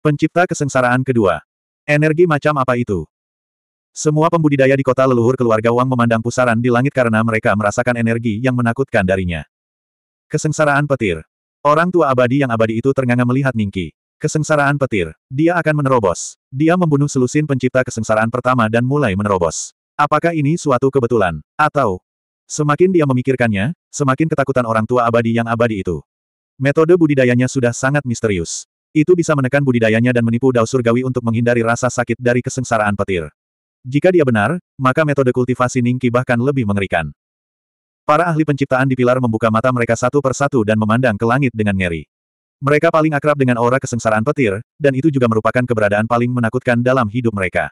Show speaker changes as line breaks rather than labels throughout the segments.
Pencipta kesengsaraan kedua. Energi macam apa itu? Semua pembudidaya di kota leluhur keluarga Wang memandang pusaran di langit karena mereka merasakan energi yang menakutkan darinya. Kesengsaraan petir. Orang tua abadi yang abadi itu ternganga melihat Ningki. Kesengsaraan petir. Dia akan menerobos. Dia membunuh selusin pencipta kesengsaraan pertama dan mulai menerobos. Apakah ini suatu kebetulan? Atau... Semakin dia memikirkannya, semakin ketakutan orang tua abadi yang abadi itu. Metode budidayanya sudah sangat misterius. Itu bisa menekan budidayanya dan menipu dao surgawi untuk menghindari rasa sakit dari kesengsaraan petir. Jika dia benar, maka metode kultivasi Ningki bahkan lebih mengerikan. Para ahli penciptaan di pilar membuka mata mereka satu persatu dan memandang ke langit dengan ngeri. Mereka paling akrab dengan aura kesengsaraan petir, dan itu juga merupakan keberadaan paling menakutkan dalam hidup mereka.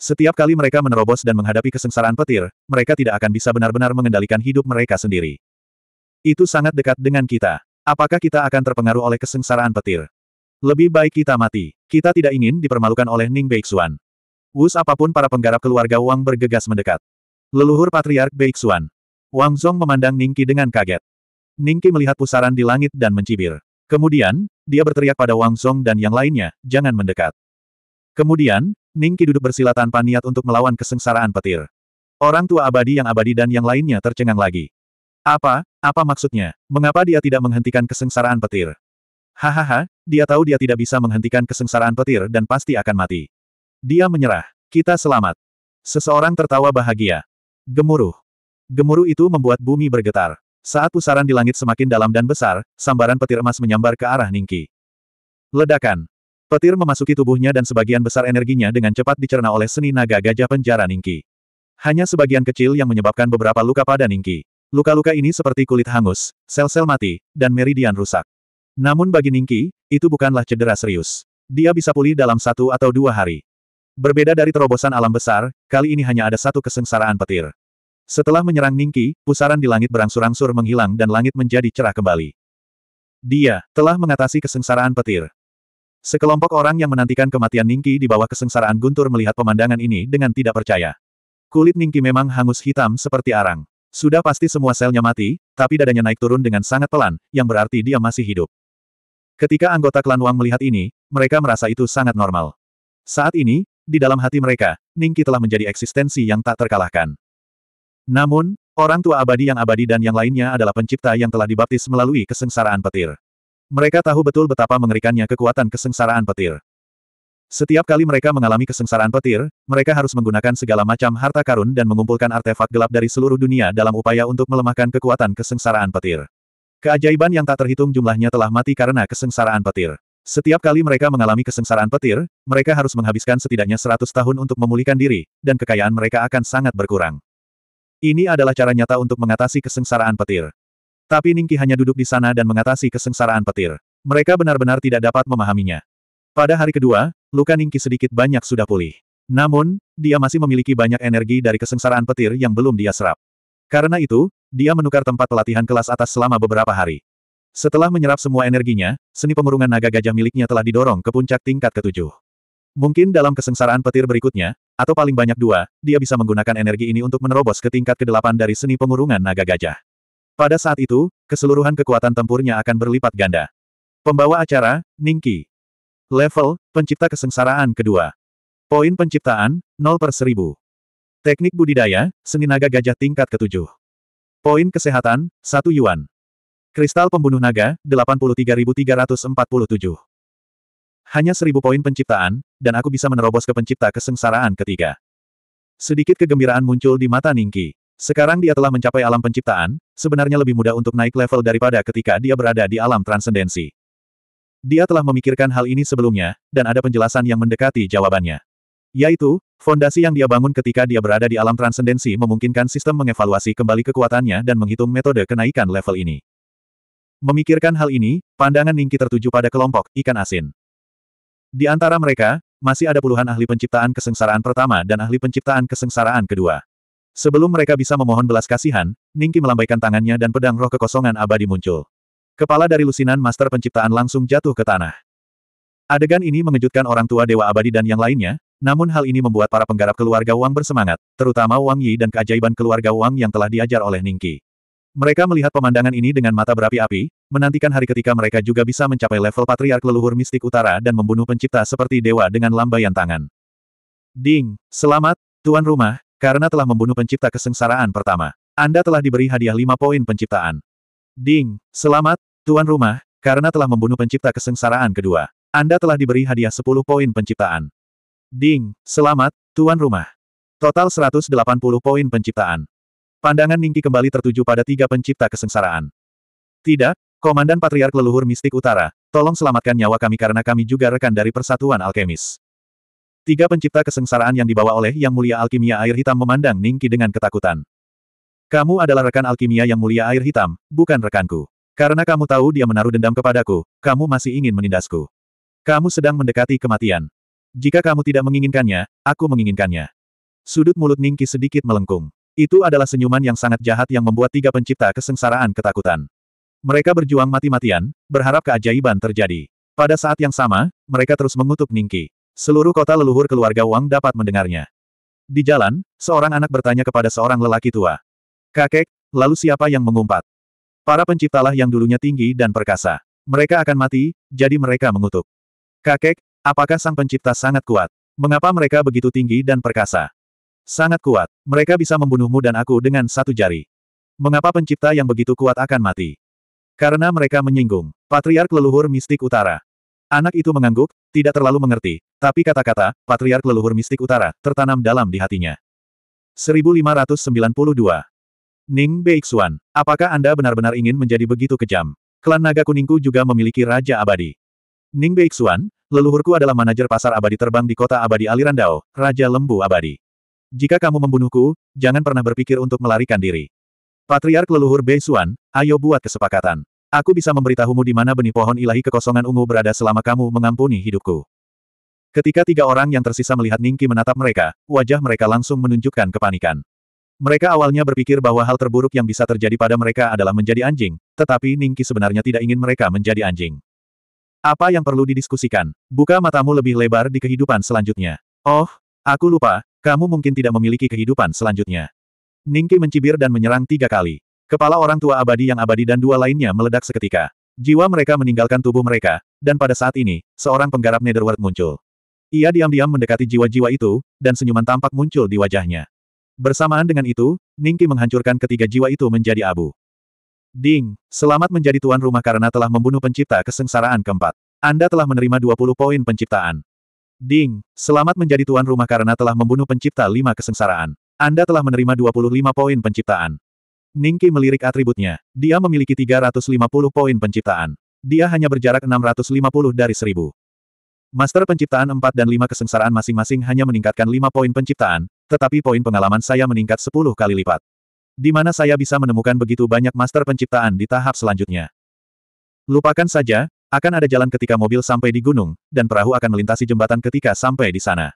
Setiap kali mereka menerobos dan menghadapi kesengsaraan petir, mereka tidak akan bisa benar-benar mengendalikan hidup mereka sendiri. Itu sangat dekat dengan kita. Apakah kita akan terpengaruh oleh kesengsaraan petir? Lebih baik kita mati. Kita tidak ingin dipermalukan oleh Ning Beixuan. Wus apapun para penggarap keluarga Wang bergegas mendekat. Leluhur Patriark Beixuan. Wang Zong memandang Ningki dengan kaget. Ningki melihat pusaran di langit dan mencibir. Kemudian, dia berteriak pada Wang Zong dan yang lainnya, jangan mendekat. Kemudian, Ningki duduk bersila tanpa niat untuk melawan kesengsaraan petir. Orang tua abadi yang abadi dan yang lainnya tercengang lagi. Apa, apa maksudnya? Mengapa dia tidak menghentikan kesengsaraan petir? Hahaha, dia tahu dia tidak bisa menghentikan kesengsaraan petir dan pasti akan mati. Dia menyerah. Kita selamat. Seseorang tertawa bahagia. Gemuruh. Gemuruh itu membuat bumi bergetar. Saat pusaran di langit semakin dalam dan besar, sambaran petir emas menyambar ke arah Ningki. Ledakan. Petir memasuki tubuhnya dan sebagian besar energinya dengan cepat dicerna oleh seni naga gajah penjara Ningki. Hanya sebagian kecil yang menyebabkan beberapa luka pada Ningki. Luka-luka ini seperti kulit hangus, sel-sel mati, dan meridian rusak. Namun bagi Ningki, itu bukanlah cedera serius. Dia bisa pulih dalam satu atau dua hari. Berbeda dari terobosan alam besar, kali ini hanya ada satu kesengsaraan petir. Setelah menyerang Ningki, pusaran di langit berangsur-angsur menghilang dan langit menjadi cerah kembali. Dia telah mengatasi kesengsaraan petir. Sekelompok orang yang menantikan kematian Ningki di bawah kesengsaraan Guntur melihat pemandangan ini dengan tidak percaya. Kulit Ningki memang hangus hitam seperti arang. Sudah pasti semua selnya mati, tapi dadanya naik turun dengan sangat pelan, yang berarti dia masih hidup. Ketika anggota klan Wang melihat ini, mereka merasa itu sangat normal. Saat ini, di dalam hati mereka, Ningki telah menjadi eksistensi yang tak terkalahkan. Namun, orang tua abadi yang abadi dan yang lainnya adalah pencipta yang telah dibaptis melalui kesengsaraan petir. Mereka tahu betul betapa mengerikannya kekuatan kesengsaraan petir. Setiap kali mereka mengalami kesengsaraan petir, mereka harus menggunakan segala macam harta karun dan mengumpulkan artefak gelap dari seluruh dunia dalam upaya untuk melemahkan kekuatan kesengsaraan petir. Keajaiban yang tak terhitung jumlahnya telah mati karena kesengsaraan petir. Setiap kali mereka mengalami kesengsaraan petir, mereka harus menghabiskan setidaknya 100 tahun untuk memulihkan diri, dan kekayaan mereka akan sangat berkurang. Ini adalah cara nyata untuk mengatasi kesengsaraan petir. Tapi Ningki hanya duduk di sana dan mengatasi kesengsaraan petir. Mereka benar-benar tidak dapat memahaminya. Pada hari kedua, luka Ningki sedikit banyak sudah pulih. Namun, dia masih memiliki banyak energi dari kesengsaraan petir yang belum dia serap. Karena itu, dia menukar tempat pelatihan kelas atas selama beberapa hari. Setelah menyerap semua energinya, seni pemurungan naga gajah miliknya telah didorong ke puncak tingkat ketujuh. Mungkin dalam kesengsaraan petir berikutnya, atau paling banyak dua, dia bisa menggunakan energi ini untuk menerobos ke tingkat kedelapan dari seni pengurungan naga gajah. Pada saat itu, keseluruhan kekuatan tempurnya akan berlipat ganda. Pembawa acara, Ningki. Level, pencipta kesengsaraan kedua. Poin penciptaan, 0 per 1000. Teknik budidaya, seni naga gajah tingkat ketujuh. Poin kesehatan, 1 yuan. Kristal pembunuh naga, 83347. Hanya 1000 poin penciptaan, dan aku bisa menerobos ke pencipta kesengsaraan ketiga. Sedikit kegembiraan muncul di mata Ningki. Sekarang dia telah mencapai alam penciptaan, sebenarnya lebih mudah untuk naik level daripada ketika dia berada di alam transendensi. Dia telah memikirkan hal ini sebelumnya, dan ada penjelasan yang mendekati jawabannya. Yaitu, fondasi yang dia bangun ketika dia berada di alam transendensi memungkinkan sistem mengevaluasi kembali kekuatannya dan menghitung metode kenaikan level ini. Memikirkan hal ini, pandangan Ningki tertuju pada kelompok ikan asin. Di antara mereka, masih ada puluhan ahli penciptaan kesengsaraan pertama dan ahli penciptaan kesengsaraan kedua. Sebelum mereka bisa memohon belas kasihan, Ningki melambaikan tangannya dan pedang roh kekosongan abadi muncul. Kepala dari lusinan master penciptaan langsung jatuh ke tanah. Adegan ini mengejutkan orang tua Dewa Abadi dan yang lainnya, namun hal ini membuat para penggarap keluarga Wang bersemangat, terutama Wang Yi dan keajaiban keluarga Wang yang telah diajar oleh Ningqi. Mereka melihat pemandangan ini dengan mata berapi-api, menantikan hari ketika mereka juga bisa mencapai level patriark leluhur mistik utara dan membunuh pencipta seperti dewa dengan lambaian tangan. Ding, selamat, tuan rumah, karena telah membunuh pencipta kesengsaraan pertama. Anda telah diberi hadiah 5 poin penciptaan. Ding, selamat, tuan rumah, karena telah membunuh pencipta kesengsaraan kedua. Anda telah diberi hadiah 10 poin penciptaan. Ding, selamat, tuan rumah. Total 180 poin penciptaan. Pandangan Ningki kembali tertuju pada tiga pencipta kesengsaraan. Tidak, Komandan Patriark Leluhur Mistik Utara, tolong selamatkan nyawa kami karena kami juga rekan dari Persatuan Alkemis. Tiga pencipta kesengsaraan yang dibawa oleh Yang Mulia Alkimia Air Hitam memandang Ningki dengan ketakutan. Kamu adalah rekan alkimia Yang Mulia Air Hitam, bukan rekanku. Karena kamu tahu dia menaruh dendam kepadaku, kamu masih ingin menindasku. Kamu sedang mendekati kematian. Jika kamu tidak menginginkannya, aku menginginkannya. Sudut mulut Ningki sedikit melengkung. Itu adalah senyuman yang sangat jahat yang membuat tiga pencipta kesengsaraan ketakutan. Mereka berjuang mati-matian, berharap keajaiban terjadi. Pada saat yang sama, mereka terus mengutuk Ningki. Seluruh kota leluhur keluarga Wang dapat mendengarnya. Di jalan, seorang anak bertanya kepada seorang lelaki tua. Kakek, lalu siapa yang mengumpat? Para penciptalah yang dulunya tinggi dan perkasa. Mereka akan mati, jadi mereka mengutuk. Kakek, Apakah sang pencipta sangat kuat? Mengapa mereka begitu tinggi dan perkasa? Sangat kuat. Mereka bisa membunuhmu dan aku dengan satu jari. Mengapa pencipta yang begitu kuat akan mati? Karena mereka menyinggung. Patriark leluhur mistik utara. Anak itu mengangguk, tidak terlalu mengerti, tapi kata-kata, patriark leluhur mistik utara, tertanam dalam di hatinya. 1592. Ning Beixuan, apakah Anda benar-benar ingin menjadi begitu kejam? Klan Naga Kuningku juga memiliki Raja Abadi. Ning Beixuan, leluhurku adalah manajer pasar abadi terbang di kota abadi aliran Dao, Raja Lembu Abadi. Jika kamu membunuhku, jangan pernah berpikir untuk melarikan diri. Patriark leluhur Beixuan, ayo buat kesepakatan. Aku bisa memberitahumu di mana benih pohon ilahi kekosongan ungu berada selama kamu mengampuni hidupku. Ketika tiga orang yang tersisa melihat Ningki menatap mereka, wajah mereka langsung menunjukkan kepanikan. Mereka awalnya berpikir bahwa hal terburuk yang bisa terjadi pada mereka adalah menjadi anjing, tetapi Ningki sebenarnya tidak ingin mereka menjadi anjing. Apa yang perlu didiskusikan? Buka matamu lebih lebar di kehidupan selanjutnya. Oh, aku lupa, kamu mungkin tidak memiliki kehidupan selanjutnya. Ningki mencibir dan menyerang tiga kali. Kepala orang tua abadi yang abadi dan dua lainnya meledak seketika. Jiwa mereka meninggalkan tubuh mereka, dan pada saat ini, seorang penggarap Netherworld muncul. Ia diam-diam mendekati jiwa-jiwa itu, dan senyuman tampak muncul di wajahnya. Bersamaan dengan itu, Ningki menghancurkan ketiga jiwa itu menjadi abu. Ding, selamat menjadi tuan rumah karena telah membunuh pencipta kesengsaraan keempat. Anda telah menerima 20 poin penciptaan. Ding, selamat menjadi tuan rumah karena telah membunuh pencipta lima kesengsaraan. Anda telah menerima 25 poin penciptaan. Ningki melirik atributnya. Dia memiliki 350 poin penciptaan. Dia hanya berjarak 650 dari 1000. Master penciptaan 4 dan 5 kesengsaraan masing-masing hanya meningkatkan 5 poin penciptaan, tetapi poin pengalaman saya meningkat 10 kali lipat. Di mana saya bisa menemukan begitu banyak master penciptaan di tahap selanjutnya. Lupakan saja, akan ada jalan ketika mobil sampai di gunung, dan perahu akan melintasi jembatan ketika sampai di sana.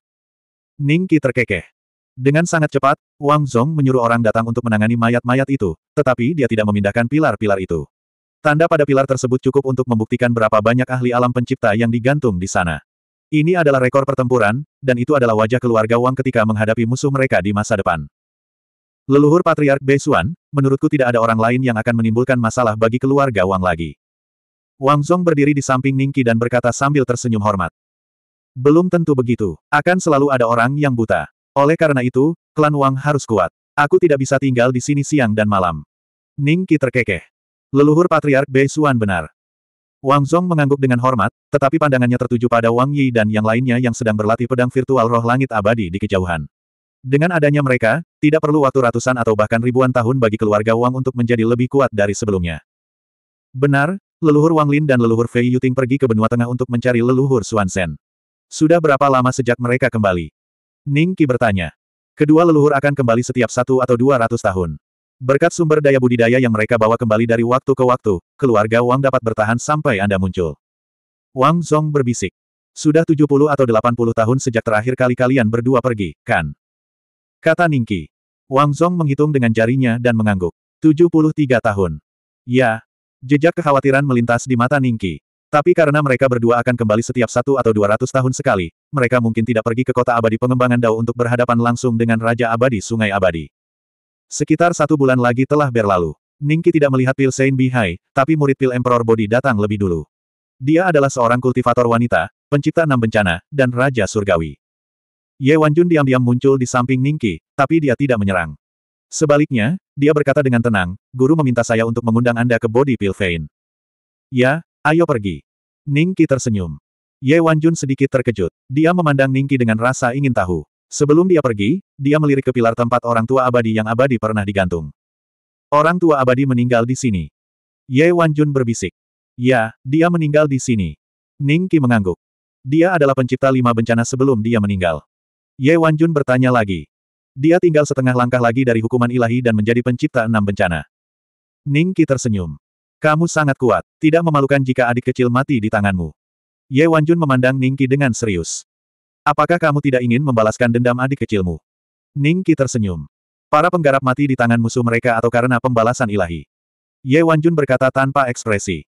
Ningki terkekeh. Dengan sangat cepat, Wang Zhong menyuruh orang datang untuk menangani mayat-mayat itu, tetapi dia tidak memindahkan pilar-pilar itu. Tanda pada pilar tersebut cukup untuk membuktikan berapa banyak ahli alam pencipta yang digantung di sana. Ini adalah rekor pertempuran, dan itu adalah wajah keluarga Wang ketika menghadapi musuh mereka di masa depan. Leluhur Patriark Beisuan, menurutku tidak ada orang lain yang akan menimbulkan masalah bagi keluarga Wang lagi. Wang Zhong berdiri di samping Ningki dan berkata sambil tersenyum hormat. Belum tentu begitu. Akan selalu ada orang yang buta. Oleh karena itu, klan Wang harus kuat. Aku tidak bisa tinggal di sini siang dan malam. Ningki terkekeh. Leluhur Patriark Beisuan benar. Wang Zhong mengangguk dengan hormat, tetapi pandangannya tertuju pada Wang Yi dan yang lainnya yang sedang berlatih pedang virtual roh langit abadi di kejauhan. Dengan adanya mereka, tidak perlu waktu ratusan atau bahkan ribuan tahun bagi keluarga Wang untuk menjadi lebih kuat dari sebelumnya. Benar, leluhur Wang Lin dan leluhur Fei Yuting pergi ke benua tengah untuk mencari leluhur Xuan Sen. Sudah berapa lama sejak mereka kembali? Ning Qi bertanya. Kedua leluhur akan kembali setiap satu atau dua ratus tahun. Berkat sumber daya budidaya yang mereka bawa kembali dari waktu ke waktu, keluarga Wang dapat bertahan sampai Anda muncul. Wang Zong berbisik. Sudah tujuh puluh atau delapan puluh tahun sejak terakhir kali kalian berdua pergi, kan? Kata Ningki. Wang Zhong menghitung dengan jarinya dan mengangguk. 73 tahun. Ya. Jejak kekhawatiran melintas di mata Ningki. Tapi karena mereka berdua akan kembali setiap satu atau dua ratus tahun sekali, mereka mungkin tidak pergi ke kota abadi pengembangan Dao untuk berhadapan langsung dengan Raja Abadi Sungai Abadi. Sekitar satu bulan lagi telah berlalu. Ningki tidak melihat Pil Sein Bihai, tapi murid Pil Emperor Bodhi datang lebih dulu. Dia adalah seorang kultivator wanita, pencipta enam bencana, dan Raja Surgawi. Ye Wanjun diam-diam muncul di samping Ningki, tapi dia tidak menyerang. Sebaliknya, dia berkata dengan tenang, guru meminta saya untuk mengundang Anda ke Body Pill Vein. Ya, ayo pergi. Ningki tersenyum. Ye Wanjun sedikit terkejut. Dia memandang Ningki dengan rasa ingin tahu. Sebelum dia pergi, dia melirik ke pilar tempat orang tua abadi yang abadi pernah digantung. Orang tua abadi meninggal di sini. Ye Wanjun berbisik. Ya, dia meninggal di sini. Ningki mengangguk. Dia adalah pencipta lima bencana sebelum dia meninggal. Ye Wanjun bertanya lagi. Dia tinggal setengah langkah lagi dari hukuman ilahi dan menjadi pencipta enam bencana. Ning Qi tersenyum. Kamu sangat kuat, tidak memalukan jika adik kecil mati di tanganmu. Ye Wanjun memandang Ning Qi dengan serius. Apakah kamu tidak ingin membalaskan dendam adik kecilmu? Ning Qi tersenyum. Para penggarap mati di tangan musuh mereka atau karena pembalasan ilahi. Ye Wanjun berkata tanpa ekspresi.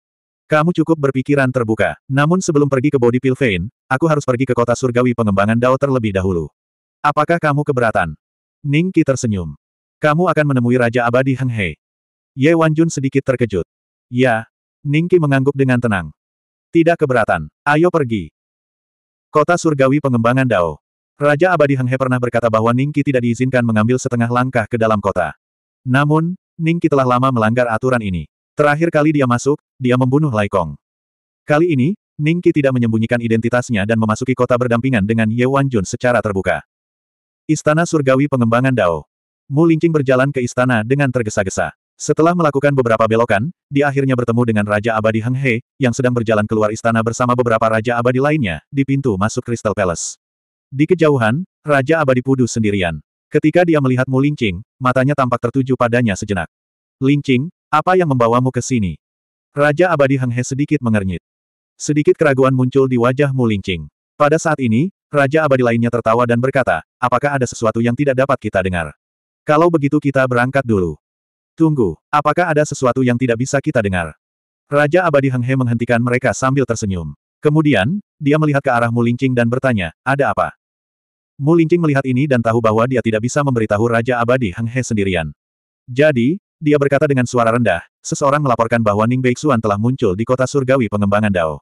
Kamu cukup berpikiran terbuka. Namun sebelum pergi ke Body Pilvein, aku harus pergi ke kota surgawi pengembangan Dao terlebih dahulu. Apakah kamu keberatan? Ning Qi tersenyum. Kamu akan menemui Raja Abadi Heng Hei. Ye Wanjun sedikit terkejut. Ya, Ning Qi mengangguk dengan tenang. Tidak keberatan, ayo pergi. Kota surgawi pengembangan Dao. Raja Abadi Heng Hei pernah berkata bahwa Ning Qi tidak diizinkan mengambil setengah langkah ke dalam kota. Namun, Ning Qi telah lama melanggar aturan ini. Terakhir kali dia masuk, dia membunuh Lai Kong. Kali ini, Ningqi tidak menyembunyikan identitasnya dan memasuki kota berdampingan dengan Ye Wanjun secara terbuka. Istana Surgawi Pengembangan Dao. Mu Lingqing berjalan ke istana dengan tergesa-gesa. Setelah melakukan beberapa belokan, dia akhirnya bertemu dengan Raja Abadi Heng He, yang sedang berjalan keluar istana bersama beberapa Raja Abadi lainnya, di pintu masuk Crystal Palace. Di kejauhan, Raja Abadi Pudu sendirian. Ketika dia melihat Mu Lingqing, matanya tampak tertuju padanya sejenak. Lingqing, apa yang membawamu ke sini? Raja Abadi Heng He sedikit mengernyit. Sedikit keraguan muncul di wajah Mu Mulincing. Pada saat ini, Raja abadi lainnya tertawa dan berkata, apakah ada sesuatu yang tidak dapat kita dengar? Kalau begitu kita berangkat dulu. Tunggu, apakah ada sesuatu yang tidak bisa kita dengar? Raja abadi Heng He menghentikan mereka sambil tersenyum. Kemudian, dia melihat ke arah Mu Mulincing dan bertanya, ada apa? Mu Mulincing melihat ini dan tahu bahwa dia tidak bisa memberitahu Raja abadi Heng He sendirian. Jadi, dia berkata dengan suara rendah, seseorang melaporkan bahwa Ning Beixuan telah muncul di kota surgawi pengembangan Dao.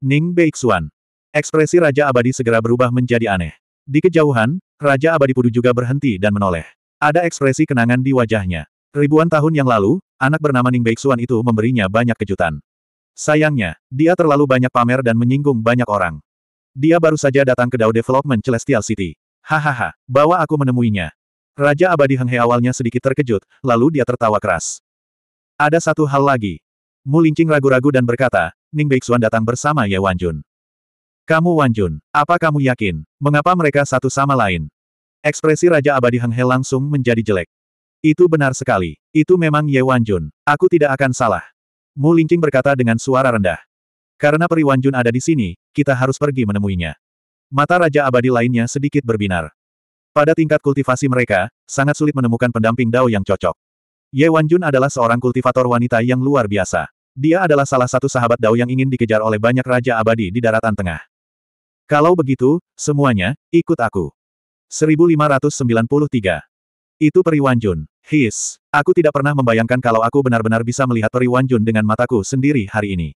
Ning Beixuan. Ekspresi Raja Abadi segera berubah menjadi aneh. Di kejauhan, Raja Abadi Pudu juga berhenti dan menoleh. Ada ekspresi kenangan di wajahnya. Ribuan tahun yang lalu, anak bernama Ning Beixuan itu memberinya banyak kejutan. Sayangnya, dia terlalu banyak pamer dan menyinggung banyak orang. Dia baru saja datang ke Dao Development Celestial City. Hahaha, bawa aku menemuinya. Raja Abadi Henghe awalnya sedikit terkejut, lalu dia tertawa keras. Ada satu hal lagi. Mu Lingqing ragu-ragu dan berkata, Ning Beixuan datang bersama Ye Wanjun. Kamu Wanjun, apa kamu yakin? Mengapa mereka satu sama lain? Ekspresi Raja Abadi Heng He langsung menjadi jelek. Itu benar sekali. Itu memang Ye Wanjun. Aku tidak akan salah. Mu Lingqing berkata dengan suara rendah. Karena Peri Wanjun ada di sini, kita harus pergi menemuinya. Mata Raja Abadi lainnya sedikit berbinar. Pada tingkat kultivasi mereka, sangat sulit menemukan pendamping Dao yang cocok. Ye Wanjun adalah seorang kultivator wanita yang luar biasa. Dia adalah salah satu sahabat Dao yang ingin dikejar oleh banyak raja abadi di daratan tengah. Kalau begitu, semuanya, ikut aku. 1593. Itu Periwanjun. His. Aku tidak pernah membayangkan kalau aku benar-benar bisa melihat Periwanjun dengan mataku sendiri hari ini.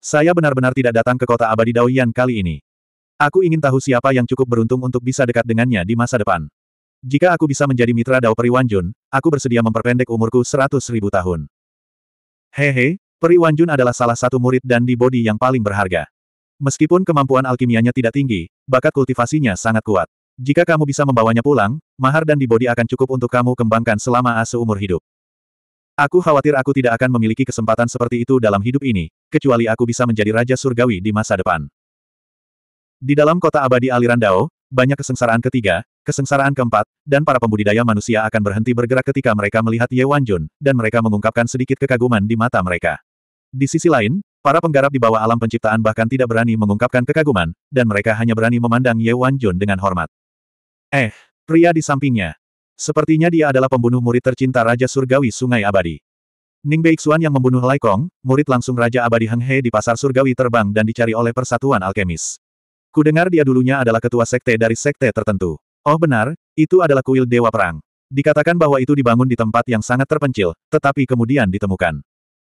Saya benar-benar tidak datang ke kota abadi Daoyan kali ini. Aku ingin tahu siapa yang cukup beruntung untuk bisa dekat dengannya di masa depan. Jika aku bisa menjadi mitra Dao Periwanjun, aku bersedia memperpendek umurku seratus ribu tahun. Hehe, Peri Wanjun adalah salah satu murid dan di body yang paling berharga. Meskipun kemampuan alkimianya tidak tinggi, bakat kultivasinya sangat kuat. Jika kamu bisa membawanya pulang, mahar dan di body akan cukup untuk kamu kembangkan selama seumur hidup. Aku khawatir aku tidak akan memiliki kesempatan seperti itu dalam hidup ini, kecuali aku bisa menjadi Raja Surgawi di masa depan. Di dalam kota abadi aliran Dao, banyak kesengsaraan ketiga, kesengsaraan keempat, dan para pembudidaya manusia akan berhenti bergerak ketika mereka melihat Ye Wanjun, dan mereka mengungkapkan sedikit kekaguman di mata mereka. Di sisi lain, para penggarap di bawah alam penciptaan bahkan tidak berani mengungkapkan kekaguman, dan mereka hanya berani memandang Ye Wan Jun dengan hormat. Eh, pria di sampingnya. Sepertinya dia adalah pembunuh murid tercinta Raja Surgawi Sungai Abadi. Ning Beixuan yang membunuh Lai Kong, murid langsung Raja Abadi Heng He di pasar surgawi terbang dan dicari oleh persatuan alkemis. Kudengar dia dulunya adalah ketua sekte dari sekte tertentu. Oh benar, itu adalah kuil Dewa Perang. Dikatakan bahwa itu dibangun di tempat yang sangat terpencil, tetapi kemudian ditemukan.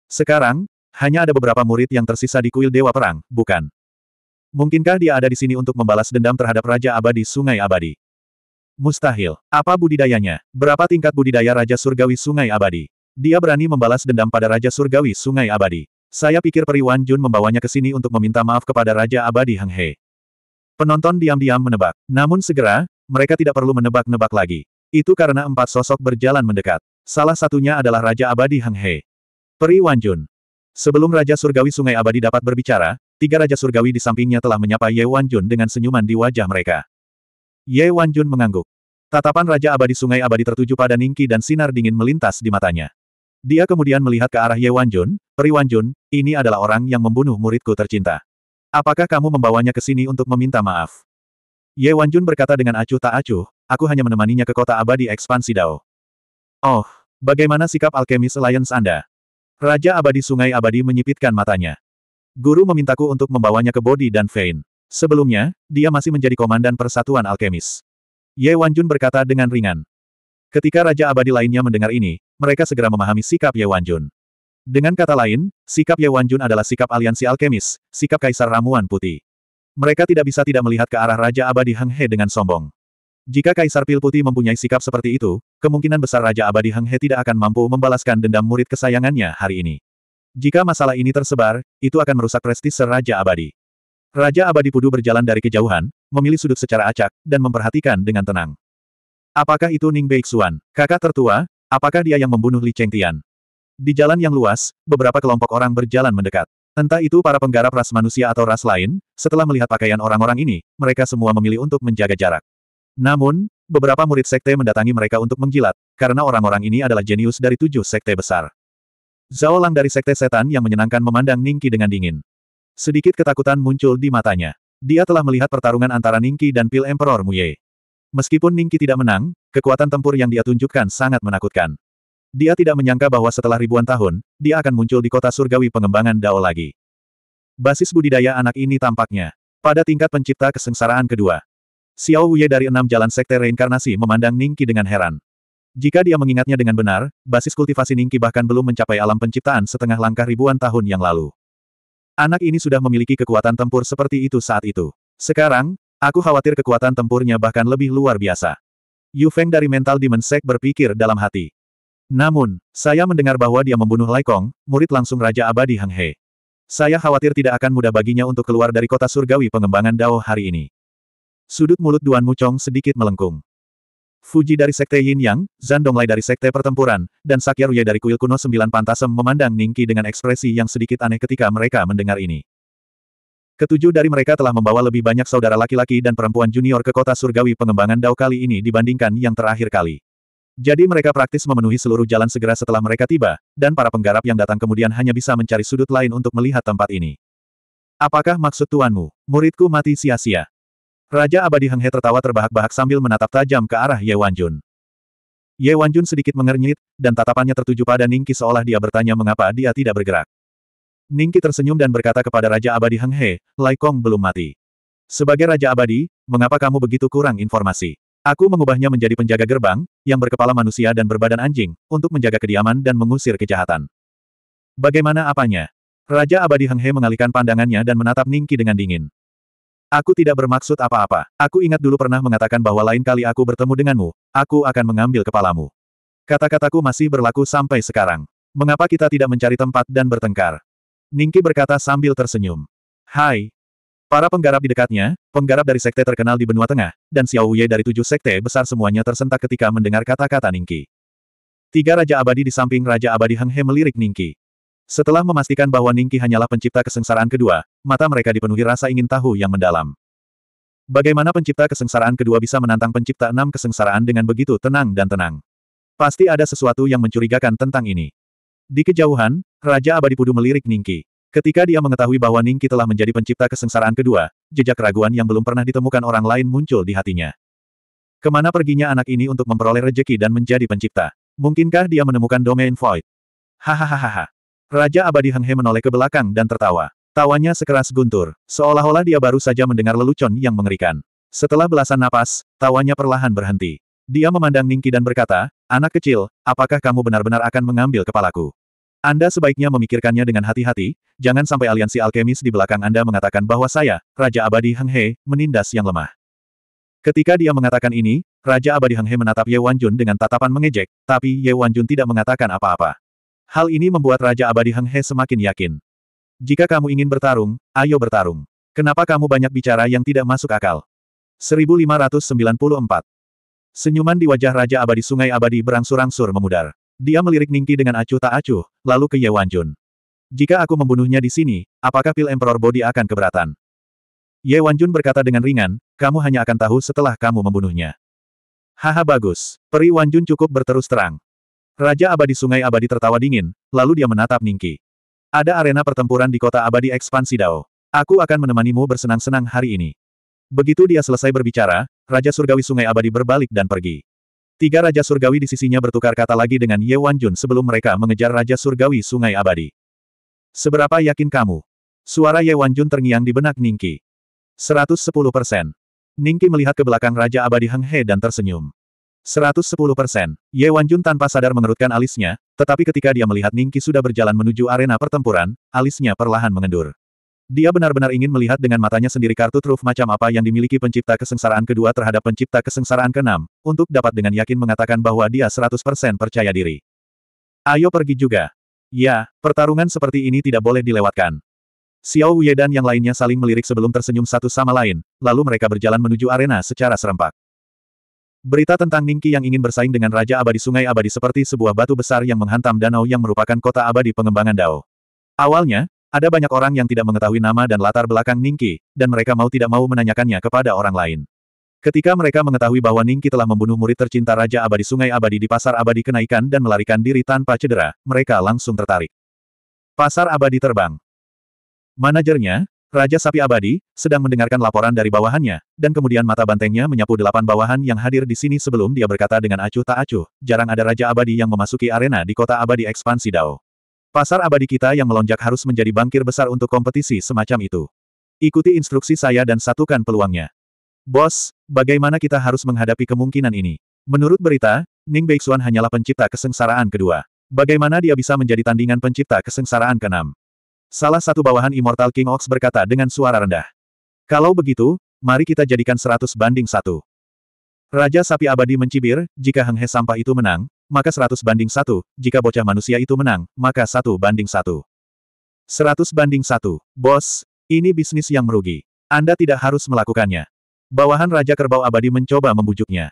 Sekarang, hanya ada beberapa murid yang tersisa di kuil Dewa Perang, bukan? Mungkinkah dia ada di sini untuk membalas dendam terhadap Raja Abadi Sungai Abadi? Mustahil. Apa budidayanya? Berapa tingkat budidaya Raja Surgawi Sungai Abadi? Dia berani membalas dendam pada Raja Surgawi Sungai Abadi. Saya pikir Peri Wan Jun membawanya ke sini untuk meminta maaf kepada Raja Abadi Heng He. Penonton diam-diam menebak. Namun segera, mereka tidak perlu menebak-nebak lagi. Itu karena empat sosok berjalan mendekat. Salah satunya adalah Raja Abadi Heng He. Peri Wan Jun. Sebelum Raja Surgawi Sungai Abadi dapat berbicara, tiga Raja Surgawi di sampingnya telah menyapa Ye Wanjun dengan senyuman di wajah mereka. Ye Wanjun mengangguk. Tatapan Raja Abadi Sungai Abadi tertuju pada Ningki dan sinar dingin melintas di matanya. Dia kemudian melihat ke arah Ye Wanjun, Peri Wanjun, ini adalah orang yang membunuh muridku tercinta. Apakah kamu membawanya ke sini untuk meminta maaf? Ye Wanjun berkata dengan acuh tak acuh, aku hanya menemaninya ke kota abadi ekspansi Dao. Oh, bagaimana sikap Alkemis Alliance Anda? Raja Abadi Sungai Abadi menyipitkan matanya. Guru memintaku untuk membawanya ke Bodi dan Vein. Sebelumnya, dia masih menjadi komandan Persatuan Alkemis. Ye Wanjun berkata dengan ringan. Ketika Raja Abadi lainnya mendengar ini, mereka segera memahami sikap Ye Wanjun. Dengan kata lain, sikap Ye Wanjun adalah sikap aliansi alkemis, sikap Kaisar Ramuan Putih. Mereka tidak bisa tidak melihat ke arah Raja Abadi Heng He dengan sombong. Jika Kaisar Pil Putih mempunyai sikap seperti itu, kemungkinan besar Raja Abadi Heng He tidak akan mampu membalaskan dendam murid kesayangannya hari ini. Jika masalah ini tersebar, itu akan merusak prestise Raja Abadi. Raja Abadi Pudu berjalan dari kejauhan, memilih sudut secara acak, dan memperhatikan dengan tenang. Apakah itu Ning Beixuan, kakak tertua, apakah dia yang membunuh Li Chengtian? Di jalan yang luas, beberapa kelompok orang berjalan mendekat. Entah itu para penggarap ras manusia atau ras lain, setelah melihat pakaian orang-orang ini, mereka semua memilih untuk menjaga jarak. Namun, beberapa murid sekte mendatangi mereka untuk menggilat karena orang-orang ini adalah jenius dari tujuh sekte besar. Zhao Lang dari sekte setan yang menyenangkan memandang Ningki dengan dingin. Sedikit ketakutan muncul di matanya. Dia telah melihat pertarungan antara Ningki dan Pil Emperor Muye. Meskipun Ningki tidak menang, kekuatan tempur yang dia tunjukkan sangat menakutkan. Dia tidak menyangka bahwa setelah ribuan tahun, dia akan muncul di kota surgawi pengembangan Dao lagi. Basis budidaya anak ini tampaknya pada tingkat pencipta kesengsaraan kedua. Xiao Huye dari enam jalan sekte reinkarnasi memandang Ningki dengan heran. Jika dia mengingatnya dengan benar, basis kultivasi Ningki bahkan belum mencapai alam penciptaan setengah langkah ribuan tahun yang lalu. Anak ini sudah memiliki kekuatan tempur seperti itu saat itu. Sekarang, aku khawatir kekuatan tempurnya bahkan lebih luar biasa. Yu Feng dari mental Demon berpikir dalam hati. Namun, saya mendengar bahwa dia membunuh Lai Kong, murid langsung Raja Abadi Hang He. Saya khawatir tidak akan mudah baginya untuk keluar dari kota surgawi pengembangan Dao hari ini. Sudut mulut Duan Mucong sedikit melengkung. Fuji dari Sekte Yin Yang, Zan Donglai dari Sekte Pertempuran, dan Sakya Ruye dari Kuil Kuno Sembilan Pantasem memandang Ningki dengan ekspresi yang sedikit aneh ketika mereka mendengar ini. Ketujuh dari mereka telah membawa lebih banyak saudara laki-laki dan perempuan junior ke kota surgawi pengembangan Dao kali ini dibandingkan yang terakhir kali. Jadi mereka praktis memenuhi seluruh jalan segera setelah mereka tiba, dan para penggarap yang datang kemudian hanya bisa mencari sudut lain untuk melihat tempat ini. Apakah maksud tuanmu, muridku mati sia-sia? Raja Abadi Heng He tertawa terbahak-bahak sambil menatap tajam ke arah Ye Wanjun. Ye Wanjun sedikit mengernyit, dan tatapannya tertuju pada Ningki seolah dia bertanya mengapa dia tidak bergerak. Ningki tersenyum dan berkata kepada Raja Abadi Heng He, Lai Kong belum mati. Sebagai Raja Abadi, mengapa kamu begitu kurang informasi? Aku mengubahnya menjadi penjaga gerbang, yang berkepala manusia dan berbadan anjing, untuk menjaga kediaman dan mengusir kejahatan. Bagaimana apanya? Raja Abadi Heng He mengalihkan pandangannya dan menatap Ningki dengan dingin. Aku tidak bermaksud apa-apa. Aku ingat dulu pernah mengatakan bahwa lain kali aku bertemu denganmu, aku akan mengambil kepalamu. Kata-kataku masih berlaku sampai sekarang. Mengapa kita tidak mencari tempat dan bertengkar? Ningki berkata sambil tersenyum. Hai. Para penggarap di dekatnya, penggarap dari sekte terkenal di benua tengah, dan Xiao Yue dari tujuh sekte besar semuanya tersentak ketika mendengar kata-kata Ningki. Tiga Raja Abadi di samping Raja Abadi Heng He melirik Ningki. Setelah memastikan bahwa Ningki hanyalah pencipta kesengsaraan kedua, mata mereka dipenuhi rasa ingin tahu yang mendalam. Bagaimana pencipta kesengsaraan kedua bisa menantang pencipta enam kesengsaraan dengan begitu tenang dan tenang? Pasti ada sesuatu yang mencurigakan tentang ini. Di kejauhan, Raja Abadi Pudu melirik Ningki. Ketika dia mengetahui bahwa Ningki telah menjadi pencipta kesengsaraan kedua, jejak keraguan yang belum pernah ditemukan orang lain muncul di hatinya. Kemana perginya anak ini untuk memperoleh rejeki dan menjadi pencipta? Mungkinkah dia menemukan domain void? Hahaha. Raja Abadi Heng He menoleh ke belakang dan tertawa. Tawanya sekeras guntur, seolah-olah dia baru saja mendengar lelucon yang mengerikan. Setelah belasan napas, tawanya perlahan berhenti. Dia memandang Ningki dan berkata, Anak kecil, apakah kamu benar-benar akan mengambil kepalaku? Anda sebaiknya memikirkannya dengan hati-hati, jangan sampai aliansi alkemis di belakang Anda mengatakan bahwa saya, Raja Abadi Heng He, menindas yang lemah. Ketika dia mengatakan ini, Raja Abadi Heng He menatap Ye Wanjun dengan tatapan mengejek, tapi Ye Wanjun tidak mengatakan apa-apa. Hal ini membuat Raja Abadi Heng He semakin yakin. Jika kamu ingin bertarung, ayo bertarung. Kenapa kamu banyak bicara yang tidak masuk akal? 1594 Senyuman di wajah Raja Abadi Sungai Abadi berangsur-angsur memudar. Dia melirik Ningki dengan acuh tak acuh, lalu ke Ye Wanjun. Jika aku membunuhnya di sini, apakah pil Emperor Body akan keberatan? Ye Wanjun berkata dengan ringan, kamu hanya akan tahu setelah kamu membunuhnya. Haha bagus, peri Wanjun cukup berterus terang. Raja Abadi Sungai Abadi tertawa dingin, lalu dia menatap Ningki. Ada arena pertempuran di kota abadi ekspansi Dao. Aku akan menemanimu bersenang-senang hari ini. Begitu dia selesai berbicara, Raja Surgawi Sungai Abadi berbalik dan pergi. Tiga Raja Surgawi di sisinya bertukar kata lagi dengan Ye Jun sebelum mereka mengejar Raja Surgawi Sungai Abadi. Seberapa yakin kamu? Suara Ye Jun terngiang di benak Ningki. 110 persen. Ningki melihat ke belakang Raja Abadi Heng He dan tersenyum. 110%. persen. Ye Wanjun tanpa sadar mengerutkan alisnya, tetapi ketika dia melihat Ningki sudah berjalan menuju arena pertempuran, alisnya perlahan mengendur. Dia benar-benar ingin melihat dengan matanya sendiri kartu truf macam apa yang dimiliki pencipta kesengsaraan kedua terhadap pencipta kesengsaraan keenam, untuk dapat dengan yakin mengatakan bahwa dia 100% percaya diri. Ayo pergi juga. Ya, pertarungan seperti ini tidak boleh dilewatkan. Xiao Wei dan yang lainnya saling melirik sebelum tersenyum satu sama lain, lalu mereka berjalan menuju arena secara serempak. Berita tentang Ningki yang ingin bersaing dengan Raja Abadi Sungai Abadi seperti sebuah batu besar yang menghantam danau yang merupakan kota abadi pengembangan Dao. Awalnya, ada banyak orang yang tidak mengetahui nama dan latar belakang Ningki, dan mereka mau tidak mau menanyakannya kepada orang lain. Ketika mereka mengetahui bahwa Ningki telah membunuh murid tercinta Raja Abadi Sungai Abadi di Pasar Abadi Kenaikan dan melarikan diri tanpa cedera, mereka langsung tertarik. Pasar Abadi Terbang Manajernya, Raja Sapi Abadi, sedang mendengarkan laporan dari bawahannya, dan kemudian mata bantengnya menyapu delapan bawahan yang hadir di sini sebelum dia berkata dengan acuh tak acuh, jarang ada Raja Abadi yang memasuki arena di kota abadi ekspansi Dao. Pasar abadi kita yang melonjak harus menjadi bangkir besar untuk kompetisi semacam itu. Ikuti instruksi saya dan satukan peluangnya. Bos, bagaimana kita harus menghadapi kemungkinan ini? Menurut berita, Ning Beixuan hanyalah pencipta kesengsaraan kedua. Bagaimana dia bisa menjadi tandingan pencipta kesengsaraan keenam? Salah satu bawahan Immortal King Ox berkata dengan suara rendah. Kalau begitu, mari kita jadikan seratus banding satu. Raja Sapi Abadi mencibir, jika Heng He sampah itu menang, maka seratus banding satu. jika bocah manusia itu menang, maka satu banding satu. Seratus banding satu, Bos, ini bisnis yang merugi. Anda tidak harus melakukannya. Bawahan Raja Kerbau Abadi mencoba membujuknya.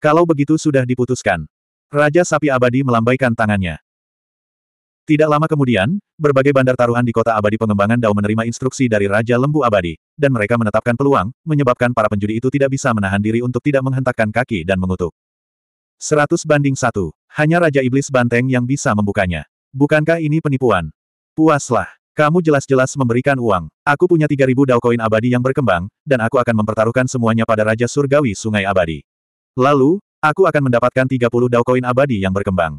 Kalau begitu sudah diputuskan. Raja Sapi Abadi melambaikan tangannya. Tidak lama kemudian, berbagai bandar taruhan di kota abadi pengembangan Dao menerima instruksi dari Raja Lembu Abadi, dan mereka menetapkan peluang, menyebabkan para penjudi itu tidak bisa menahan diri untuk tidak menghentakkan kaki dan mengutuk. 100 banding satu, Hanya Raja Iblis Banteng yang bisa membukanya. Bukankah ini penipuan? Puaslah. Kamu jelas-jelas memberikan uang. Aku punya 3000 Dao koin abadi yang berkembang, dan aku akan mempertaruhkan semuanya pada Raja Surgawi Sungai Abadi. Lalu, aku akan mendapatkan 30 Dao koin abadi yang berkembang.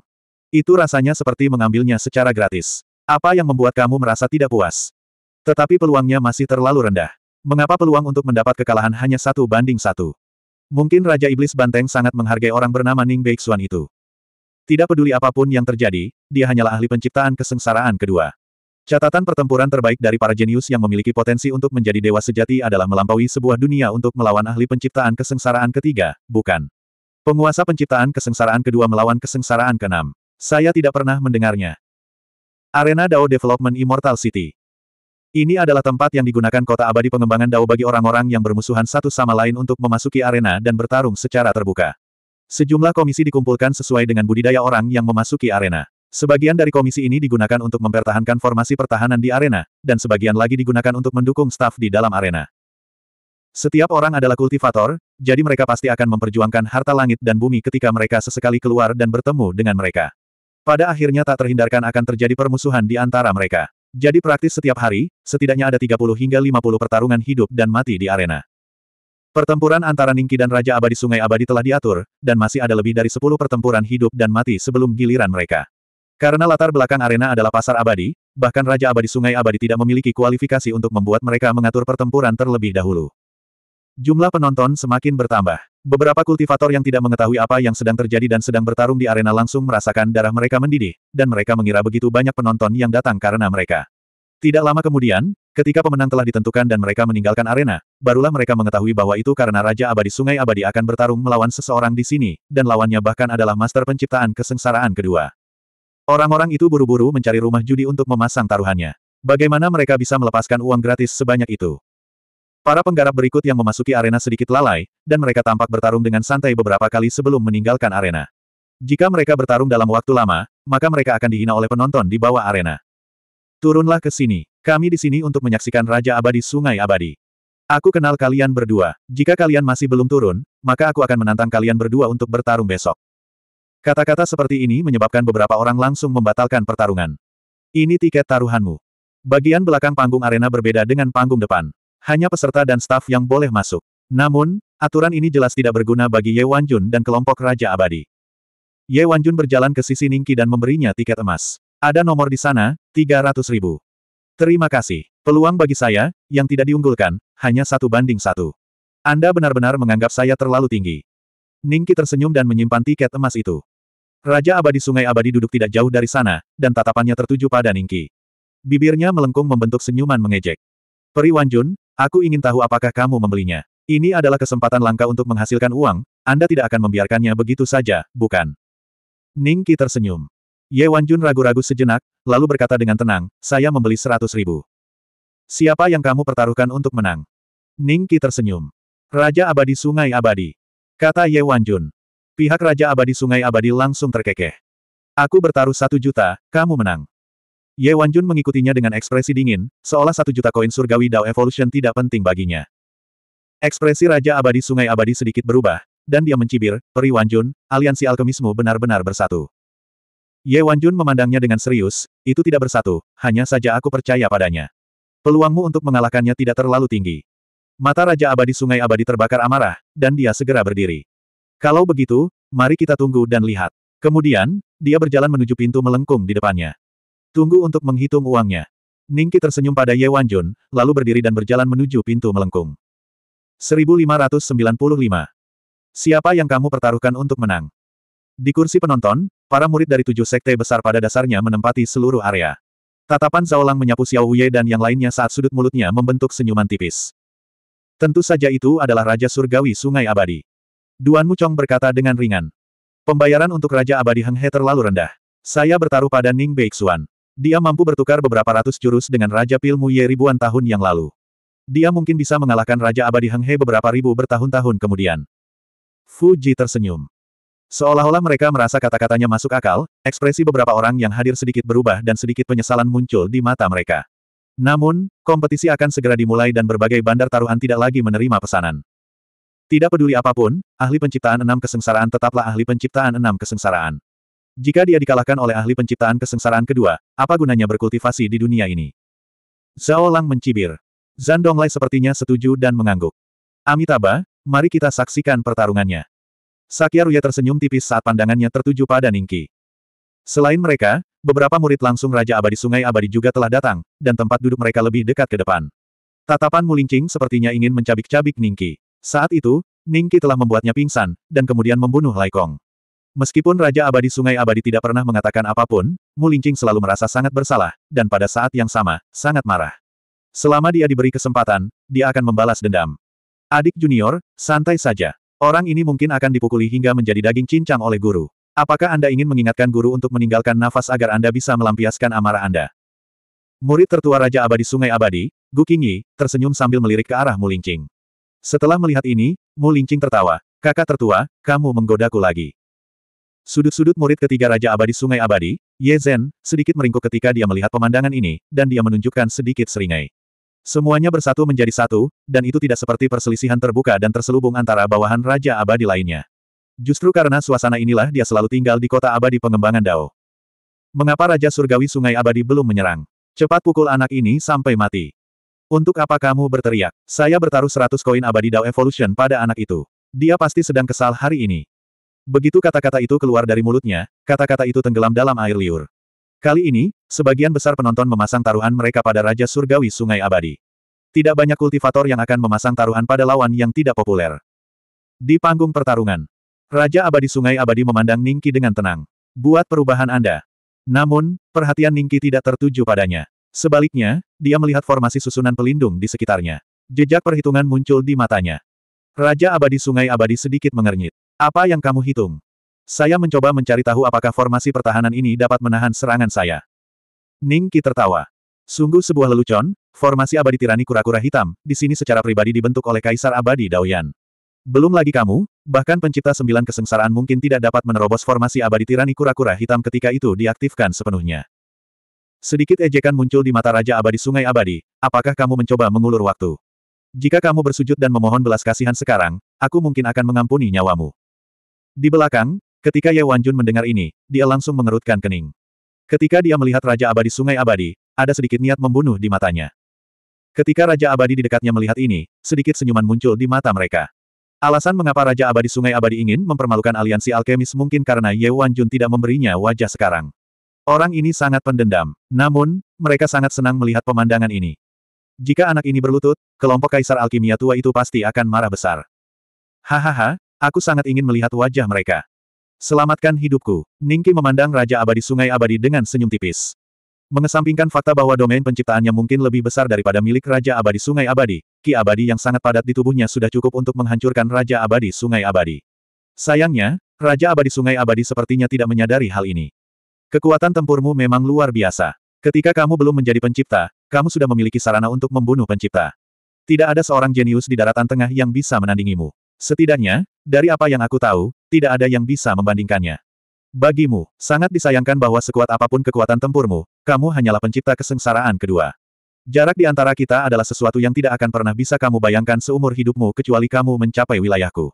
Itu rasanya seperti mengambilnya secara gratis. Apa yang membuat kamu merasa tidak puas? Tetapi peluangnya masih terlalu rendah. Mengapa peluang untuk mendapat kekalahan hanya satu banding satu? Mungkin Raja Iblis Banteng sangat menghargai orang bernama Ning Beixuan itu. Tidak peduli apapun yang terjadi, dia hanyalah ahli penciptaan kesengsaraan kedua. Catatan pertempuran terbaik dari para jenius yang memiliki potensi untuk menjadi dewa sejati adalah melampaui sebuah dunia untuk melawan ahli penciptaan kesengsaraan ketiga, bukan. Penguasa penciptaan kesengsaraan kedua melawan kesengsaraan keenam. Saya tidak pernah mendengarnya. Arena Dao Development Immortal City. Ini adalah tempat yang digunakan kota abadi pengembangan Dao bagi orang-orang yang bermusuhan satu sama lain untuk memasuki arena dan bertarung secara terbuka. Sejumlah komisi dikumpulkan sesuai dengan budidaya orang yang memasuki arena. Sebagian dari komisi ini digunakan untuk mempertahankan formasi pertahanan di arena, dan sebagian lagi digunakan untuk mendukung staf di dalam arena. Setiap orang adalah kultivator, jadi mereka pasti akan memperjuangkan harta langit dan bumi ketika mereka sesekali keluar dan bertemu dengan mereka. Pada akhirnya tak terhindarkan akan terjadi permusuhan di antara mereka. Jadi praktis setiap hari, setidaknya ada 30 hingga 50 pertarungan hidup dan mati di arena. Pertempuran antara Ningki dan Raja Abadi Sungai Abadi telah diatur, dan masih ada lebih dari 10 pertempuran hidup dan mati sebelum giliran mereka. Karena latar belakang arena adalah pasar abadi, bahkan Raja Abadi Sungai Abadi tidak memiliki kualifikasi untuk membuat mereka mengatur pertempuran terlebih dahulu. Jumlah penonton semakin bertambah. Beberapa kultivator yang tidak mengetahui apa yang sedang terjadi dan sedang bertarung di arena langsung merasakan darah mereka mendidih, dan mereka mengira begitu banyak penonton yang datang karena mereka. Tidak lama kemudian, ketika pemenang telah ditentukan dan mereka meninggalkan arena, barulah mereka mengetahui bahwa itu karena Raja Abadi Sungai Abadi akan bertarung melawan seseorang di sini, dan lawannya bahkan adalah master penciptaan kesengsaraan kedua. Orang-orang itu buru-buru mencari rumah judi untuk memasang taruhannya. Bagaimana mereka bisa melepaskan uang gratis sebanyak itu? Para penggarap berikut yang memasuki arena sedikit lalai, dan mereka tampak bertarung dengan santai beberapa kali sebelum meninggalkan arena. Jika mereka bertarung dalam waktu lama, maka mereka akan dihina oleh penonton di bawah arena. Turunlah ke sini. Kami di sini untuk menyaksikan Raja Abadi Sungai Abadi. Aku kenal kalian berdua. Jika kalian masih belum turun, maka aku akan menantang kalian berdua untuk bertarung besok. Kata-kata seperti ini menyebabkan beberapa orang langsung membatalkan pertarungan. Ini tiket taruhanmu. Bagian belakang panggung arena berbeda dengan panggung depan. Hanya peserta dan staf yang boleh masuk. Namun, aturan ini jelas tidak berguna bagi Ye Wanjun dan kelompok Raja Abadi. Ye Wanjun berjalan ke sisi Ningki dan memberinya tiket emas. Ada nomor di sana, 300 ribu. Terima kasih. Peluang bagi saya, yang tidak diunggulkan, hanya satu banding satu. Anda benar-benar menganggap saya terlalu tinggi. Ningki tersenyum dan menyimpan tiket emas itu. Raja abadi sungai abadi duduk tidak jauh dari sana, dan tatapannya tertuju pada Ningki. Bibirnya melengkung membentuk senyuman mengejek. Peri Wanjun, Aku ingin tahu apakah kamu membelinya. Ini adalah kesempatan langka untuk menghasilkan uang, Anda tidak akan membiarkannya begitu saja, bukan? Ning Qi tersenyum. Ye Jun ragu-ragu sejenak, lalu berkata dengan tenang, saya membeli seratus ribu. Siapa yang kamu pertaruhkan untuk menang? Ning Qi tersenyum. Raja Abadi Sungai Abadi. Kata Ye Jun. Pihak Raja Abadi Sungai Abadi langsung terkekeh. Aku bertaruh satu juta, kamu menang. Ye Wanjun mengikutinya dengan ekspresi dingin, seolah satu juta koin surgawi Dao Evolution tidak penting baginya. Ekspresi Raja Abadi Sungai Abadi sedikit berubah, dan dia mencibir, Peri Wanjun, aliansi alkemismu benar-benar bersatu. Ye Wanjun memandangnya dengan serius, itu tidak bersatu, hanya saja aku percaya padanya. Peluangmu untuk mengalahkannya tidak terlalu tinggi. Mata Raja Abadi Sungai Abadi terbakar amarah, dan dia segera berdiri. Kalau begitu, mari kita tunggu dan lihat. Kemudian, dia berjalan menuju pintu melengkung di depannya. Tunggu untuk menghitung uangnya. Ningki tersenyum pada Ye Wanjun, lalu berdiri dan berjalan menuju pintu melengkung. 1595. Siapa yang kamu pertaruhkan untuk menang? Di kursi penonton, para murid dari tujuh sekte besar pada dasarnya menempati seluruh area. Tatapan Zhaolang menyapu Xiao Wei dan yang lainnya saat sudut mulutnya membentuk senyuman tipis. Tentu saja itu adalah Raja Surgawi Sungai Abadi. Duan Mucong berkata dengan ringan. Pembayaran untuk Raja Abadi Heng He terlalu rendah. Saya bertaruh pada Ning Beixuan. Dia mampu bertukar beberapa ratus jurus dengan Raja Pil Muye ribuan tahun yang lalu. Dia mungkin bisa mengalahkan Raja Abadi Heng He beberapa ribu bertahun-tahun kemudian. Fuji tersenyum. Seolah-olah mereka merasa kata-katanya masuk akal, ekspresi beberapa orang yang hadir sedikit berubah dan sedikit penyesalan muncul di mata mereka. Namun, kompetisi akan segera dimulai dan berbagai bandar taruhan tidak lagi menerima pesanan. Tidak peduli apapun, ahli penciptaan enam kesengsaraan tetaplah ahli penciptaan enam kesengsaraan. Jika dia dikalahkan oleh ahli penciptaan kesengsaraan kedua, apa gunanya berkultivasi di dunia ini? Zhao Lang mencibir. Zandong Donglai sepertinya setuju dan mengangguk. Amitabha, mari kita saksikan pertarungannya. Sakya Ruya tersenyum tipis saat pandangannya tertuju pada Ningki. Selain mereka, beberapa murid langsung Raja Abadi Sungai Abadi juga telah datang, dan tempat duduk mereka lebih dekat ke depan. Tatapan Mulingcing sepertinya ingin mencabik-cabik Ningki. Saat itu, Ningki telah membuatnya pingsan, dan kemudian membunuh Laikong. Meskipun Raja Abadi Sungai Abadi tidak pernah mengatakan apapun, Mu Lingqing selalu merasa sangat bersalah, dan pada saat yang sama, sangat marah. Selama dia diberi kesempatan, dia akan membalas dendam. Adik junior, santai saja. Orang ini mungkin akan dipukuli hingga menjadi daging cincang oleh guru. Apakah Anda ingin mengingatkan guru untuk meninggalkan nafas agar Anda bisa melampiaskan amarah Anda? Murid tertua Raja Abadi Sungai Abadi, Gu Qingyi, tersenyum sambil melirik ke arah Mu Lingqing. Setelah melihat ini, Mu Lingqing tertawa. Kakak tertua, kamu menggodaku lagi. Sudut-sudut murid ketiga Raja Abadi Sungai Abadi, Ye Zhen, sedikit meringkuk ketika dia melihat pemandangan ini, dan dia menunjukkan sedikit seringai. Semuanya bersatu menjadi satu, dan itu tidak seperti perselisihan terbuka dan terselubung antara bawahan Raja Abadi lainnya. Justru karena suasana inilah dia selalu tinggal di kota abadi pengembangan Dao. Mengapa Raja Surgawi Sungai Abadi belum menyerang? Cepat pukul anak ini sampai mati. Untuk apa kamu berteriak? Saya bertaruh 100 koin abadi Dao Evolution pada anak itu. Dia pasti sedang kesal hari ini. Begitu kata-kata itu keluar dari mulutnya, kata-kata itu tenggelam dalam air liur. Kali ini, sebagian besar penonton memasang taruhan mereka pada Raja Surgawi Sungai Abadi. Tidak banyak kultivator yang akan memasang taruhan pada lawan yang tidak populer. Di panggung pertarungan, Raja Abadi Sungai Abadi memandang Ningki dengan tenang. Buat perubahan Anda. Namun, perhatian Ningki tidak tertuju padanya. Sebaliknya, dia melihat formasi susunan pelindung di sekitarnya. Jejak perhitungan muncul di matanya. Raja Abadi Sungai Abadi sedikit mengernyit. Apa yang kamu hitung? Saya mencoba mencari tahu apakah formasi pertahanan ini dapat menahan serangan saya. Ning Qi tertawa. Sungguh sebuah lelucon, formasi abadi tirani kura-kura hitam, di sini secara pribadi dibentuk oleh Kaisar Abadi Daoyan. Belum lagi kamu, bahkan pencipta sembilan kesengsaraan mungkin tidak dapat menerobos formasi abadi tirani kura-kura hitam ketika itu diaktifkan sepenuhnya. Sedikit ejekan muncul di mata Raja Abadi Sungai Abadi, apakah kamu mencoba mengulur waktu? Jika kamu bersujud dan memohon belas kasihan sekarang, aku mungkin akan mengampuni nyawamu. Di belakang, ketika Ye Wanjun mendengar ini, dia langsung mengerutkan kening. Ketika dia melihat Raja Abadi Sungai Abadi, ada sedikit niat membunuh di matanya. Ketika Raja Abadi di dekatnya melihat ini, sedikit senyuman muncul di mata mereka. Alasan mengapa Raja Abadi Sungai Abadi ingin mempermalukan aliansi alkemis mungkin karena Ye Wanjun tidak memberinya wajah sekarang. Orang ini sangat pendendam, namun, mereka sangat senang melihat pemandangan ini. Jika anak ini berlutut, kelompok kaisar alkimia tua itu pasti akan marah besar. Hahaha, Aku sangat ingin melihat wajah mereka. Selamatkan hidupku. Ningki memandang Raja Abadi Sungai Abadi dengan senyum tipis. Mengesampingkan fakta bahwa domain penciptaannya mungkin lebih besar daripada milik Raja Abadi Sungai Abadi, Ki Abadi yang sangat padat di tubuhnya sudah cukup untuk menghancurkan Raja Abadi Sungai Abadi. Sayangnya, Raja Abadi Sungai Abadi sepertinya tidak menyadari hal ini. Kekuatan tempurmu memang luar biasa. Ketika kamu belum menjadi pencipta, kamu sudah memiliki sarana untuk membunuh pencipta. Tidak ada seorang jenius di daratan tengah yang bisa menandingimu. Setidaknya, dari apa yang aku tahu, tidak ada yang bisa membandingkannya. Bagimu, sangat disayangkan bahwa sekuat apapun kekuatan tempurmu, kamu hanyalah pencipta kesengsaraan kedua. Jarak di antara kita adalah sesuatu yang tidak akan pernah bisa kamu bayangkan seumur hidupmu kecuali kamu mencapai wilayahku.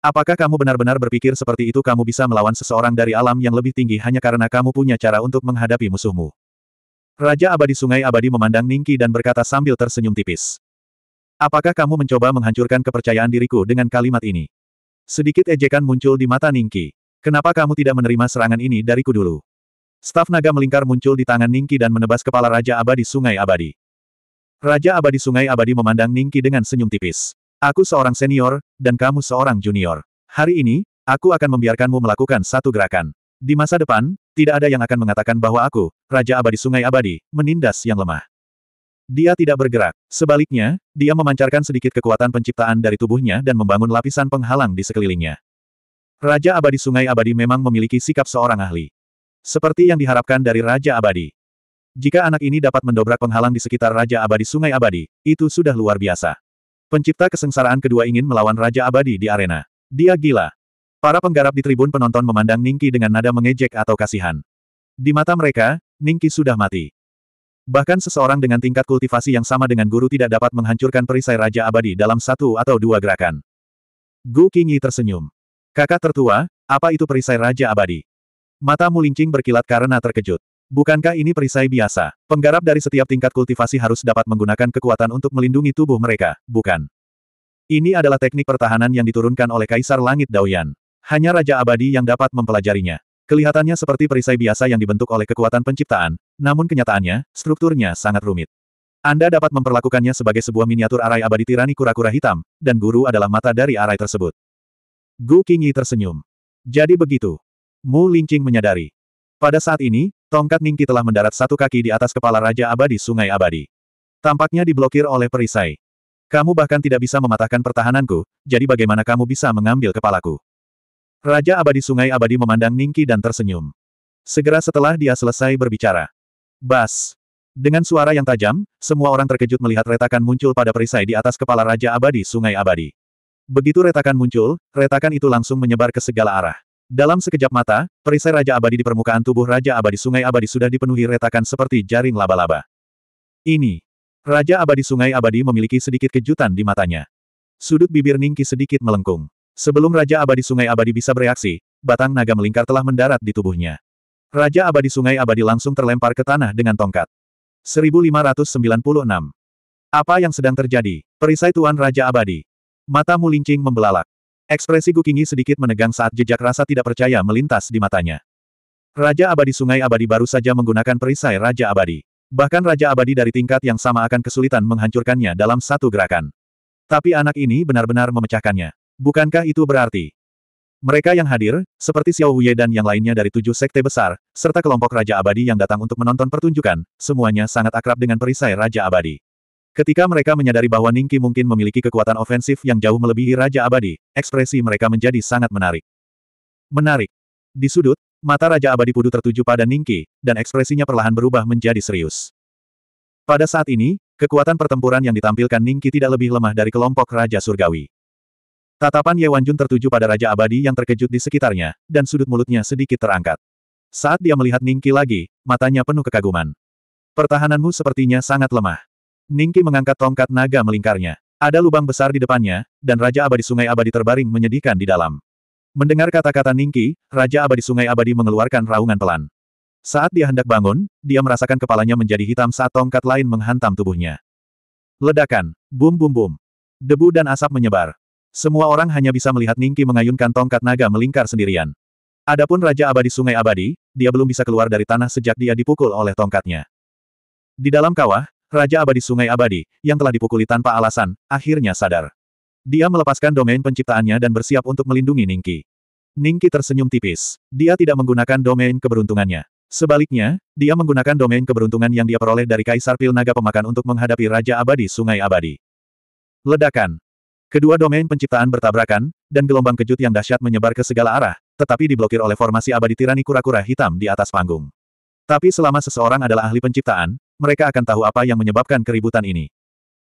Apakah kamu benar-benar berpikir seperti itu kamu bisa melawan seseorang dari alam yang lebih tinggi hanya karena kamu punya cara untuk menghadapi musuhmu? Raja Abadi Sungai Abadi memandang Ningki dan berkata sambil tersenyum tipis. Apakah kamu mencoba menghancurkan kepercayaan diriku dengan kalimat ini? Sedikit ejekan muncul di mata Ningki. Kenapa kamu tidak menerima serangan ini dariku dulu? Staf naga melingkar muncul di tangan Ningki dan menebas kepala Raja Abadi Sungai Abadi. Raja Abadi Sungai Abadi memandang Ningki dengan senyum tipis. Aku seorang senior, dan kamu seorang junior. Hari ini, aku akan membiarkanmu melakukan satu gerakan. Di masa depan, tidak ada yang akan mengatakan bahwa aku, Raja Abadi Sungai Abadi, menindas yang lemah. Dia tidak bergerak. Sebaliknya, dia memancarkan sedikit kekuatan penciptaan dari tubuhnya dan membangun lapisan penghalang di sekelilingnya. Raja Abadi Sungai Abadi memang memiliki sikap seorang ahli. Seperti yang diharapkan dari Raja Abadi. Jika anak ini dapat mendobrak penghalang di sekitar Raja Abadi Sungai Abadi, itu sudah luar biasa. Pencipta kesengsaraan kedua ingin melawan Raja Abadi di arena. Dia gila. Para penggarap di tribun penonton memandang Ningki dengan nada mengejek atau kasihan. Di mata mereka, Ningki sudah mati. Bahkan seseorang dengan tingkat kultivasi yang sama dengan guru tidak dapat menghancurkan perisai Raja Abadi dalam satu atau dua gerakan. Gu Qingyi tersenyum. Kakak tertua, apa itu perisai Raja Abadi? Mata Mulincing berkilat karena terkejut. Bukankah ini perisai biasa? Penggarap dari setiap tingkat kultivasi harus dapat menggunakan kekuatan untuk melindungi tubuh mereka, bukan? Ini adalah teknik pertahanan yang diturunkan oleh Kaisar Langit Daoyan. Hanya Raja Abadi yang dapat mempelajarinya. Kelihatannya seperti perisai biasa yang dibentuk oleh kekuatan penciptaan, namun kenyataannya, strukturnya sangat rumit. Anda dapat memperlakukannya sebagai sebuah miniatur arai abadi tirani kura-kura hitam, dan guru adalah mata dari arai tersebut. Gu Qingyi tersenyum. Jadi begitu. Mu Lingqing menyadari. Pada saat ini, tongkat Ningqi telah mendarat satu kaki di atas kepala Raja Abadi Sungai Abadi. Tampaknya diblokir oleh perisai. Kamu bahkan tidak bisa mematahkan pertahananku, jadi bagaimana kamu bisa mengambil kepalaku? Raja Abadi Sungai Abadi memandang Ningki dan tersenyum. Segera setelah dia selesai berbicara. Bas! Dengan suara yang tajam, semua orang terkejut melihat retakan muncul pada perisai di atas kepala Raja Abadi Sungai Abadi. Begitu retakan muncul, retakan itu langsung menyebar ke segala arah. Dalam sekejap mata, perisai Raja Abadi di permukaan tubuh Raja Abadi Sungai Abadi sudah dipenuhi retakan seperti jaring laba-laba. Ini. Raja Abadi Sungai Abadi memiliki sedikit kejutan di matanya. Sudut bibir Ningki sedikit melengkung. Sebelum Raja Abadi Sungai Abadi bisa bereaksi, batang naga melingkar telah mendarat di tubuhnya. Raja Abadi Sungai Abadi langsung terlempar ke tanah dengan tongkat. 1596. Apa yang sedang terjadi? Perisai Tuan Raja Abadi. Matamu lingking membelalak. Ekspresi Gukingi sedikit menegang saat jejak rasa tidak percaya melintas di matanya. Raja Abadi Sungai Abadi baru saja menggunakan perisai Raja Abadi. Bahkan Raja Abadi dari tingkat yang sama akan kesulitan menghancurkannya dalam satu gerakan. Tapi anak ini benar-benar memecahkannya. Bukankah itu berarti? Mereka yang hadir, seperti Xiao Huye dan yang lainnya dari tujuh sekte besar, serta kelompok Raja Abadi yang datang untuk menonton pertunjukan, semuanya sangat akrab dengan perisai Raja Abadi. Ketika mereka menyadari bahwa Ningki mungkin memiliki kekuatan ofensif yang jauh melebihi Raja Abadi, ekspresi mereka menjadi sangat menarik. Menarik. Di sudut, mata Raja Abadi Pudu tertuju pada Ningki, dan ekspresinya perlahan berubah menjadi serius. Pada saat ini, kekuatan pertempuran yang ditampilkan Ningki tidak lebih lemah dari kelompok Raja Surgawi. Tatapan Ye Wanjun tertuju pada Raja Abadi yang terkejut di sekitarnya, dan sudut mulutnya sedikit terangkat. Saat dia melihat Ningki lagi, matanya penuh kekaguman. Pertahananmu sepertinya sangat lemah. Ningki mengangkat tongkat naga melingkarnya. Ada lubang besar di depannya, dan Raja Abadi Sungai Abadi terbaring menyedihkan di dalam. Mendengar kata-kata Ningki, Raja Abadi Sungai Abadi mengeluarkan raungan pelan. Saat dia hendak bangun, dia merasakan kepalanya menjadi hitam saat tongkat lain menghantam tubuhnya. Ledakan, bum bum bum. Debu dan asap menyebar. Semua orang hanya bisa melihat Ningki mengayunkan tongkat naga melingkar sendirian. Adapun Raja Abadi Sungai Abadi, dia belum bisa keluar dari tanah sejak dia dipukul oleh tongkatnya. Di dalam kawah, Raja Abadi Sungai Abadi, yang telah dipukuli tanpa alasan, akhirnya sadar. Dia melepaskan domain penciptaannya dan bersiap untuk melindungi Ningki. Ningki tersenyum tipis. Dia tidak menggunakan domain keberuntungannya. Sebaliknya, dia menggunakan domain keberuntungan yang dia peroleh dari Kaisar Pil Naga Pemakan untuk menghadapi Raja Abadi Sungai Abadi. Ledakan. Kedua domain penciptaan bertabrakan, dan gelombang kejut yang dahsyat menyebar ke segala arah, tetapi diblokir oleh formasi abadi tirani kura-kura hitam di atas panggung. Tapi selama seseorang adalah ahli penciptaan, mereka akan tahu apa yang menyebabkan keributan ini.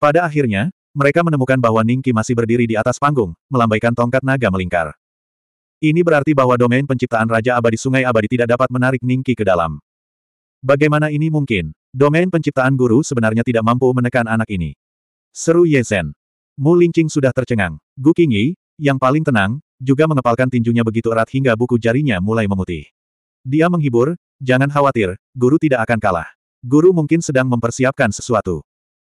Pada akhirnya, mereka menemukan bahwa Ningki masih berdiri di atas panggung, melambaikan tongkat naga melingkar. Ini berarti bahwa domain penciptaan Raja Abadi Sungai Abadi tidak dapat menarik Ningki ke dalam. Bagaimana ini mungkin? Domain penciptaan guru sebenarnya tidak mampu menekan anak ini. Seru Yesen. Mu Lingqing sudah tercengang. Gu Qingyi, yang paling tenang, juga mengepalkan tinjunya begitu erat hingga buku jarinya mulai memutih. Dia menghibur, jangan khawatir, guru tidak akan kalah. Guru mungkin sedang mempersiapkan sesuatu.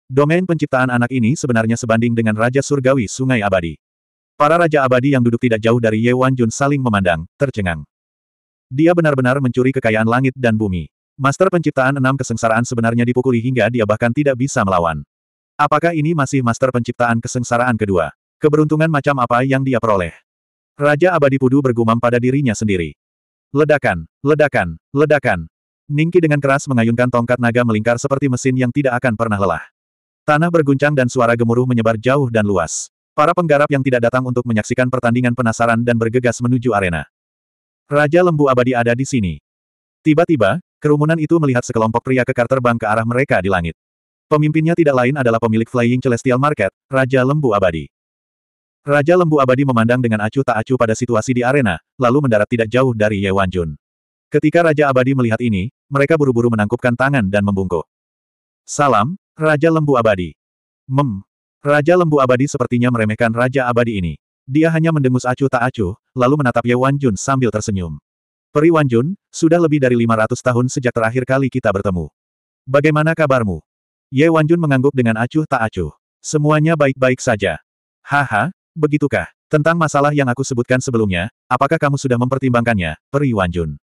Domain penciptaan anak ini sebenarnya sebanding dengan Raja Surgawi Sungai Abadi. Para Raja Abadi yang duduk tidak jauh dari Ye Wanjun saling memandang, tercengang. Dia benar-benar mencuri kekayaan langit dan bumi. Master penciptaan enam kesengsaraan sebenarnya dipukuli hingga dia bahkan tidak bisa melawan. Apakah ini masih master penciptaan kesengsaraan kedua? Keberuntungan macam apa yang dia peroleh? Raja Abadi Pudu bergumam pada dirinya sendiri. Ledakan, ledakan, ledakan. Ningki dengan keras mengayunkan tongkat naga melingkar seperti mesin yang tidak akan pernah lelah. Tanah berguncang dan suara gemuruh menyebar jauh dan luas. Para penggarap yang tidak datang untuk menyaksikan pertandingan penasaran dan bergegas menuju arena. Raja Lembu Abadi ada di sini. Tiba-tiba, kerumunan itu melihat sekelompok pria kekar terbang ke arah mereka di langit. Pemimpinnya tidak lain adalah pemilik Flying Celestial Market, Raja Lembu Abadi. Raja Lembu Abadi memandang dengan acuh tak acuh pada situasi di arena, lalu mendarat tidak jauh dari Ye Wanjun. Ketika Raja Abadi melihat ini, mereka buru-buru menangkupkan tangan dan membungkuk. Salam, Raja Lembu Abadi. Mem. Raja Lembu Abadi sepertinya meremehkan Raja Abadi ini. Dia hanya mendengus acuh tak acuh, lalu menatap Ye Wanjun sambil tersenyum. Peri Wanjun, sudah lebih dari 500 tahun sejak terakhir kali kita bertemu. Bagaimana kabarmu? Ye Wanjun mengangguk dengan acuh tak acuh. Semuanya baik-baik saja. Haha, begitukah? Tentang masalah yang aku sebutkan sebelumnya, apakah kamu sudah mempertimbangkannya, Peri Wanjun?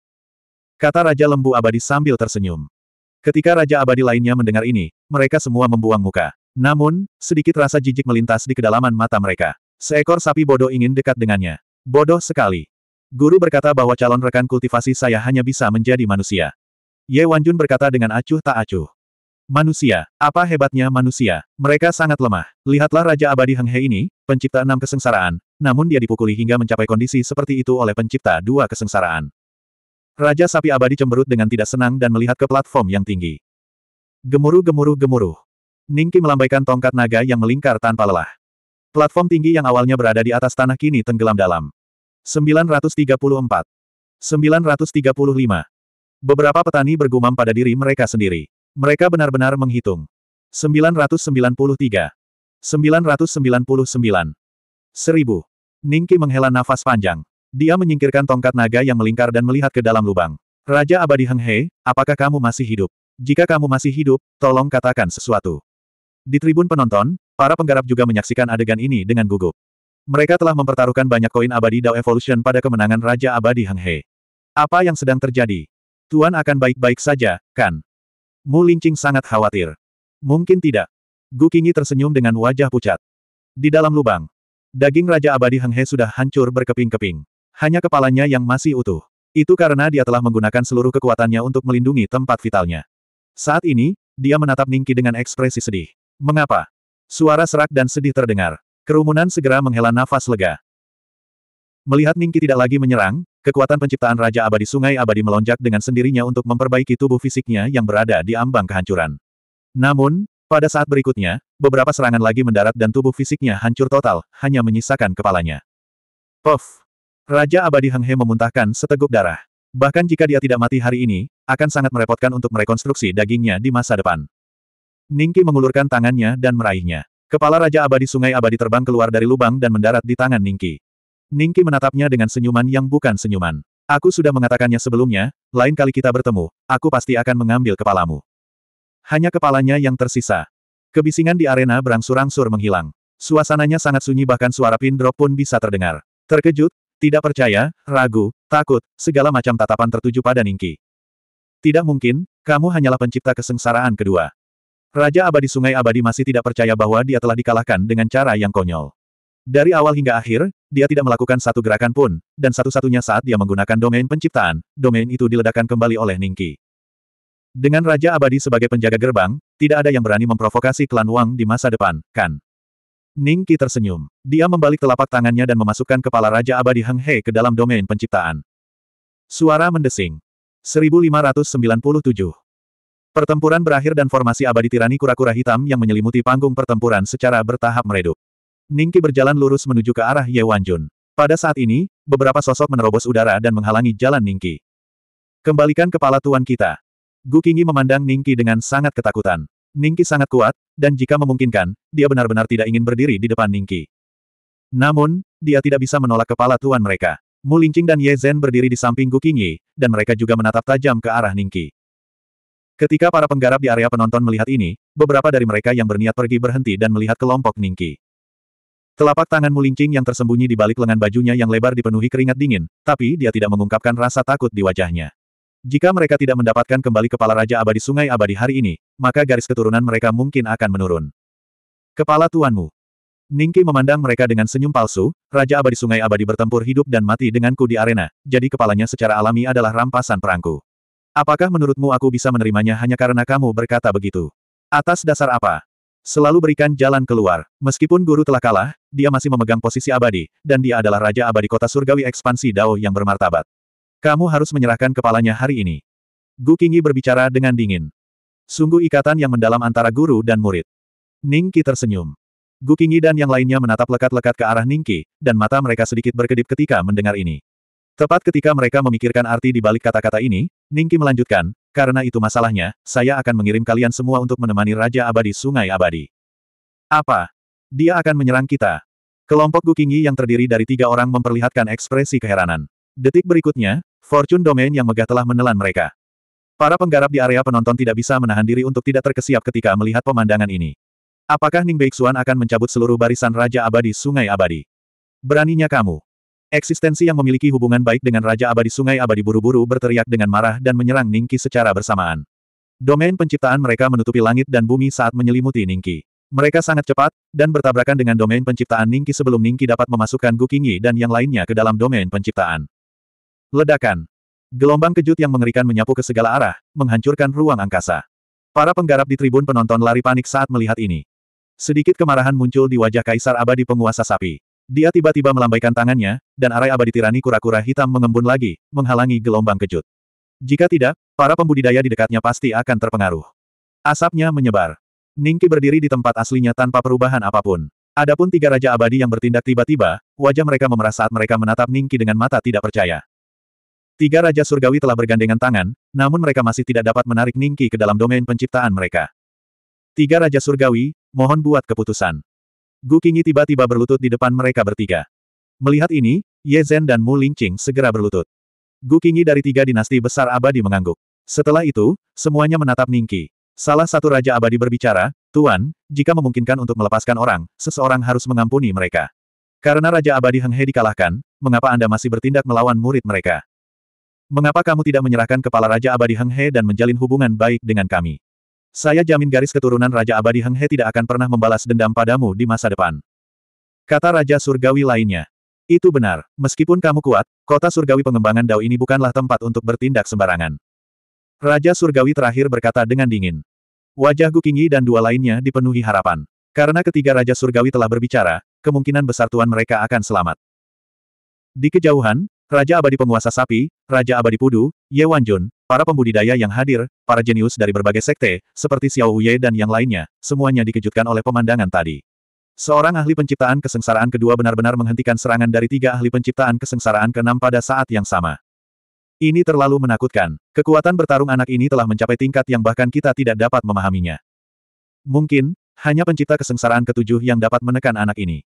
Kata Raja Lembu Abadi sambil tersenyum. Ketika Raja Abadi lainnya mendengar ini, mereka semua membuang muka. Namun, sedikit rasa jijik melintas di kedalaman mata mereka. Seekor sapi bodoh ingin dekat dengannya. Bodoh sekali. Guru berkata bahwa calon rekan kultivasi saya hanya bisa menjadi manusia. Ye Wanjun berkata dengan acuh tak acuh. Manusia, apa hebatnya manusia? Mereka sangat lemah. Lihatlah Raja Abadi Heng He ini, pencipta enam kesengsaraan, namun dia dipukuli hingga mencapai kondisi seperti itu oleh pencipta dua kesengsaraan. Raja Sapi Abadi cemberut dengan tidak senang dan melihat ke platform yang tinggi. Gemuruh gemuruh gemuruh. Ningki melambaikan tongkat naga yang melingkar tanpa lelah. Platform tinggi yang awalnya berada di atas tanah kini tenggelam dalam. 934. 935. Beberapa petani bergumam pada diri mereka sendiri. Mereka benar-benar menghitung. 993. 999. 1000. Ningki menghela nafas panjang. Dia menyingkirkan tongkat naga yang melingkar dan melihat ke dalam lubang. Raja Abadi Heng He, apakah kamu masih hidup? Jika kamu masih hidup, tolong katakan sesuatu. Di tribun penonton, para penggarap juga menyaksikan adegan ini dengan gugup. Mereka telah mempertaruhkan banyak koin abadi Dao Evolution pada kemenangan Raja Abadi Heng He. Apa yang sedang terjadi? Tuan akan baik-baik saja, kan? Mu Lingqing sangat khawatir. Mungkin tidak. Gu Qingyi tersenyum dengan wajah pucat. Di dalam lubang, daging Raja Abadi Heng He sudah hancur berkeping-keping. Hanya kepalanya yang masih utuh. Itu karena dia telah menggunakan seluruh kekuatannya untuk melindungi tempat vitalnya. Saat ini, dia menatap Ningki dengan ekspresi sedih. Mengapa? Suara serak dan sedih terdengar. Kerumunan segera menghela nafas lega. Melihat Ningki tidak lagi menyerang, kekuatan penciptaan Raja Abadi Sungai Abadi melonjak dengan sendirinya untuk memperbaiki tubuh fisiknya yang berada di ambang kehancuran. Namun, pada saat berikutnya, beberapa serangan lagi mendarat dan tubuh fisiknya hancur total, hanya menyisakan kepalanya. Puff! Raja Abadi Henghe memuntahkan seteguk darah. Bahkan jika dia tidak mati hari ini, akan sangat merepotkan untuk merekonstruksi dagingnya di masa depan. Ningki mengulurkan tangannya dan meraihnya. Kepala Raja Abadi Sungai Abadi terbang keluar dari lubang dan mendarat di tangan Ningki. Ningki menatapnya dengan senyuman yang bukan senyuman. Aku sudah mengatakannya sebelumnya, lain kali kita bertemu, aku pasti akan mengambil kepalamu. Hanya kepalanya yang tersisa. Kebisingan di arena berangsur-angsur menghilang. Suasananya sangat sunyi bahkan suara pin drop pun bisa terdengar. Terkejut, tidak percaya, ragu, takut, segala macam tatapan tertuju pada Ningki. Tidak mungkin, kamu hanyalah pencipta kesengsaraan kedua. Raja abadi sungai abadi masih tidak percaya bahwa dia telah dikalahkan dengan cara yang konyol. Dari awal hingga akhir, dia tidak melakukan satu gerakan pun, dan satu-satunya saat dia menggunakan domain penciptaan, domain itu diledakkan kembali oleh Ningki. Dengan Raja Abadi sebagai penjaga gerbang, tidak ada yang berani memprovokasi klan Wang di masa depan, kan? Ningki tersenyum. Dia membalik telapak tangannya dan memasukkan kepala Raja Abadi Heng He ke dalam domain penciptaan. Suara mendesing. 1597. Pertempuran berakhir dan formasi abadi tirani kura-kura hitam yang menyelimuti panggung pertempuran secara bertahap meredup. Ningki berjalan lurus menuju ke arah Ye Wanjun. Pada saat ini, beberapa sosok menerobos udara dan menghalangi jalan Ningki. Kembalikan kepala tuan kita. Gu Qingyi memandang Ningki dengan sangat ketakutan. Ningki sangat kuat, dan jika memungkinkan, dia benar-benar tidak ingin berdiri di depan Ningki. Namun, dia tidak bisa menolak kepala tuan mereka. Mu Lingqing dan Ye Zhen berdiri di samping Gu Qingyi, dan mereka juga menatap tajam ke arah Ningki. Ketika para penggarap di area penonton melihat ini, beberapa dari mereka yang berniat pergi berhenti dan melihat kelompok Ningki. Telapak tangan Mulingking yang tersembunyi di balik lengan bajunya yang lebar dipenuhi keringat dingin, tapi dia tidak mengungkapkan rasa takut di wajahnya. Jika mereka tidak mendapatkan kembali kepala Raja Abadi Sungai Abadi hari ini, maka garis keturunan mereka mungkin akan menurun. Kepala tuanmu. Ningki memandang mereka dengan senyum palsu, Raja Abadi Sungai Abadi bertempur hidup dan mati denganku di arena, jadi kepalanya secara alami adalah rampasan perangku. Apakah menurutmu aku bisa menerimanya hanya karena kamu berkata begitu? Atas dasar apa? Selalu berikan jalan keluar. Meskipun guru telah kalah, dia masih memegang posisi abadi, dan dia adalah raja abadi kota surgawi ekspansi Dao yang bermartabat. Kamu harus menyerahkan kepalanya hari ini. Gu Qingyi berbicara dengan dingin. Sungguh ikatan yang mendalam antara guru dan murid. Ning Qi tersenyum. Gu Qingyi dan yang lainnya menatap lekat-lekat ke arah Ningki, dan mata mereka sedikit berkedip ketika mendengar ini. Tepat ketika mereka memikirkan arti di balik kata-kata ini, Ningki melanjutkan, karena itu masalahnya, saya akan mengirim kalian semua untuk menemani Raja Abadi Sungai Abadi. Apa? Dia akan menyerang kita. Kelompok Gukingi yang terdiri dari tiga orang memperlihatkan ekspresi keheranan. Detik berikutnya, Fortune Domain yang megah telah menelan mereka. Para penggarap di area penonton tidak bisa menahan diri untuk tidak terkesiap ketika melihat pemandangan ini. Apakah Ning Beixuan akan mencabut seluruh barisan Raja Abadi Sungai Abadi? Beraninya kamu. Eksistensi yang memiliki hubungan baik dengan Raja Abadi Sungai Abadi buru-buru berteriak dengan marah dan menyerang Ningki secara bersamaan. Domain penciptaan mereka menutupi langit dan bumi saat menyelimuti Ningki. Mereka sangat cepat, dan bertabrakan dengan domain penciptaan Ningki sebelum Ningki dapat memasukkan Gukingi dan yang lainnya ke dalam domain penciptaan. Ledakan. Gelombang kejut yang mengerikan menyapu ke segala arah, menghancurkan ruang angkasa. Para penggarap di tribun penonton lari panik saat melihat ini. Sedikit kemarahan muncul di wajah Kaisar Abadi Penguasa Sapi. Dia tiba-tiba melambaikan tangannya, dan arai abadi tirani kura-kura hitam mengembun lagi, menghalangi gelombang kejut. Jika tidak, para pembudidaya di dekatnya pasti akan terpengaruh. Asapnya menyebar. Ningki berdiri di tempat aslinya tanpa perubahan apapun. Adapun tiga raja abadi yang bertindak tiba-tiba, wajah mereka memerah saat mereka menatap Ningki dengan mata tidak percaya. Tiga raja surgawi telah bergandengan tangan, namun mereka masih tidak dapat menarik Ningki ke dalam domain penciptaan mereka. Tiga raja surgawi, mohon buat keputusan. Gu Qingyi tiba-tiba berlutut di depan mereka bertiga. Melihat ini, Ye Zhen dan Mu Lingqing segera berlutut. Gu Qingyi dari tiga dinasti besar abadi mengangguk. Setelah itu, semuanya menatap Ningqi. Salah satu raja abadi berbicara, Tuan, jika memungkinkan untuk melepaskan orang, seseorang harus mengampuni mereka. Karena Raja Abadi Heng He dikalahkan, mengapa Anda masih bertindak melawan murid mereka? Mengapa kamu tidak menyerahkan kepala Raja Abadi Heng He dan menjalin hubungan baik dengan kami? Saya jamin garis keturunan Raja Abadi Heng He tidak akan pernah membalas dendam padamu di masa depan. Kata Raja Surgawi lainnya. Itu benar, meskipun kamu kuat, kota surgawi pengembangan Dao ini bukanlah tempat untuk bertindak sembarangan. Raja Surgawi terakhir berkata dengan dingin. Wajah Gukingi dan dua lainnya dipenuhi harapan. Karena ketiga Raja Surgawi telah berbicara, kemungkinan besar tuan mereka akan selamat. Di kejauhan, Raja Abadi Penguasa Sapi, Raja Abadi Pudu, Ye Wanjun, Para pembudidaya yang hadir, para jenius dari berbagai sekte, seperti Xiao Yue dan yang lainnya, semuanya dikejutkan oleh pemandangan tadi. Seorang ahli penciptaan kesengsaraan kedua benar-benar menghentikan serangan dari tiga ahli penciptaan kesengsaraan keenam pada saat yang sama. Ini terlalu menakutkan. Kekuatan bertarung anak ini telah mencapai tingkat yang bahkan kita tidak dapat memahaminya. Mungkin, hanya pencipta kesengsaraan ketujuh yang dapat menekan anak ini.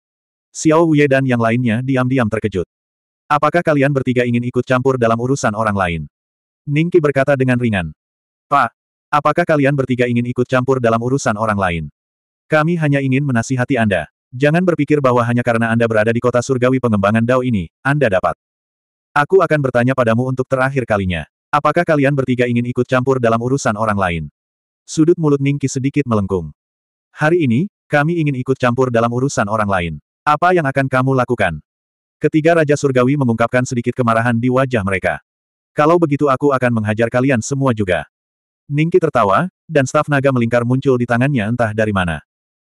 Xiao Yue dan yang lainnya diam-diam terkejut. Apakah kalian bertiga ingin ikut campur dalam urusan orang lain? Ningki berkata dengan ringan. Pak, apakah kalian bertiga ingin ikut campur dalam urusan orang lain? Kami hanya ingin menasihati Anda. Jangan berpikir bahwa hanya karena Anda berada di kota surgawi pengembangan Dao ini, Anda dapat. Aku akan bertanya padamu untuk terakhir kalinya. Apakah kalian bertiga ingin ikut campur dalam urusan orang lain? Sudut mulut Ningki sedikit melengkung. Hari ini, kami ingin ikut campur dalam urusan orang lain. Apa yang akan kamu lakukan? Ketiga Raja Surgawi mengungkapkan sedikit kemarahan di wajah mereka. Kalau begitu aku akan menghajar kalian semua juga. Ningki tertawa, dan staf naga melingkar muncul di tangannya entah dari mana.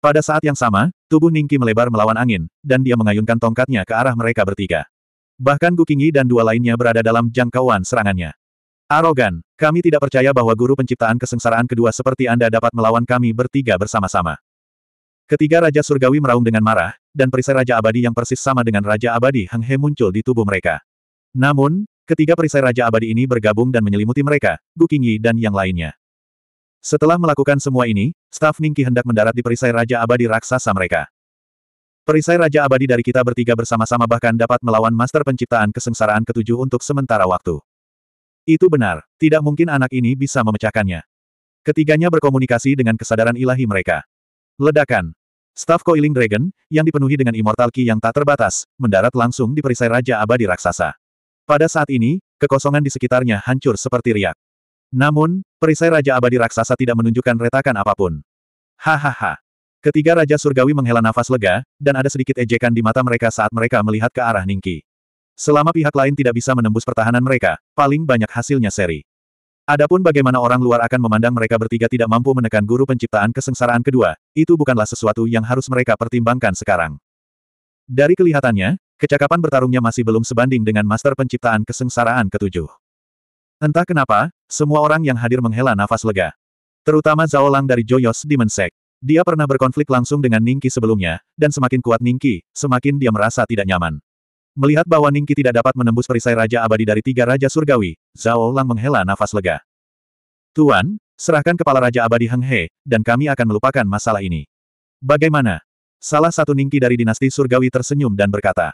Pada saat yang sama, tubuh Ningki melebar melawan angin, dan dia mengayunkan tongkatnya ke arah mereka bertiga. Bahkan Gukingi dan dua lainnya berada dalam jangkauan serangannya. Arogan, kami tidak percaya bahwa guru penciptaan kesengsaraan kedua seperti Anda dapat melawan kami bertiga bersama-sama. Ketiga Raja Surgawi meraung dengan marah, dan perisai Raja Abadi yang persis sama dengan Raja Abadi Heng He muncul di tubuh mereka. Namun, Ketiga perisai Raja Abadi ini bergabung dan menyelimuti mereka, Gu Qingyi dan yang lainnya. Setelah melakukan semua ini, staf Ningki hendak mendarat di perisai Raja Abadi raksasa mereka. Perisai Raja Abadi dari kita bertiga bersama-sama bahkan dapat melawan Master Penciptaan Kesengsaraan Ketujuh untuk sementara waktu. Itu benar, tidak mungkin anak ini bisa memecahkannya. Ketiganya berkomunikasi dengan kesadaran ilahi mereka. Ledakan. Staf Coiling Dragon, yang dipenuhi dengan immortal ki yang tak terbatas, mendarat langsung di perisai Raja Abadi Raksasa. Pada saat ini, kekosongan di sekitarnya hancur seperti riak. Namun, perisai Raja Abadi Raksasa tidak menunjukkan retakan apapun. Hahaha. Ketiga Raja Surgawi menghela nafas lega, dan ada sedikit ejekan di mata mereka saat mereka melihat ke arah Ningki. Selama pihak lain tidak bisa menembus pertahanan mereka, paling banyak hasilnya seri. Adapun bagaimana orang luar akan memandang mereka bertiga tidak mampu menekan guru penciptaan kesengsaraan kedua, itu bukanlah sesuatu yang harus mereka pertimbangkan sekarang. Dari kelihatannya, Kecakapan bertarungnya masih belum sebanding dengan master penciptaan kesengsaraan ketujuh. Entah kenapa, semua orang yang hadir menghela nafas lega. Terutama Zhao Lang dari Joyos Demon Sect. Dia pernah berkonflik langsung dengan Ningki sebelumnya, dan semakin kuat Ningki, semakin dia merasa tidak nyaman. Melihat bahwa Ningki tidak dapat menembus perisai Raja Abadi dari tiga Raja Surgawi, Zhao Lang menghela nafas lega. Tuan, serahkan kepala Raja Abadi Heng He, dan kami akan melupakan masalah ini. Bagaimana? Salah satu Ningki dari dinasti Surgawi tersenyum dan berkata.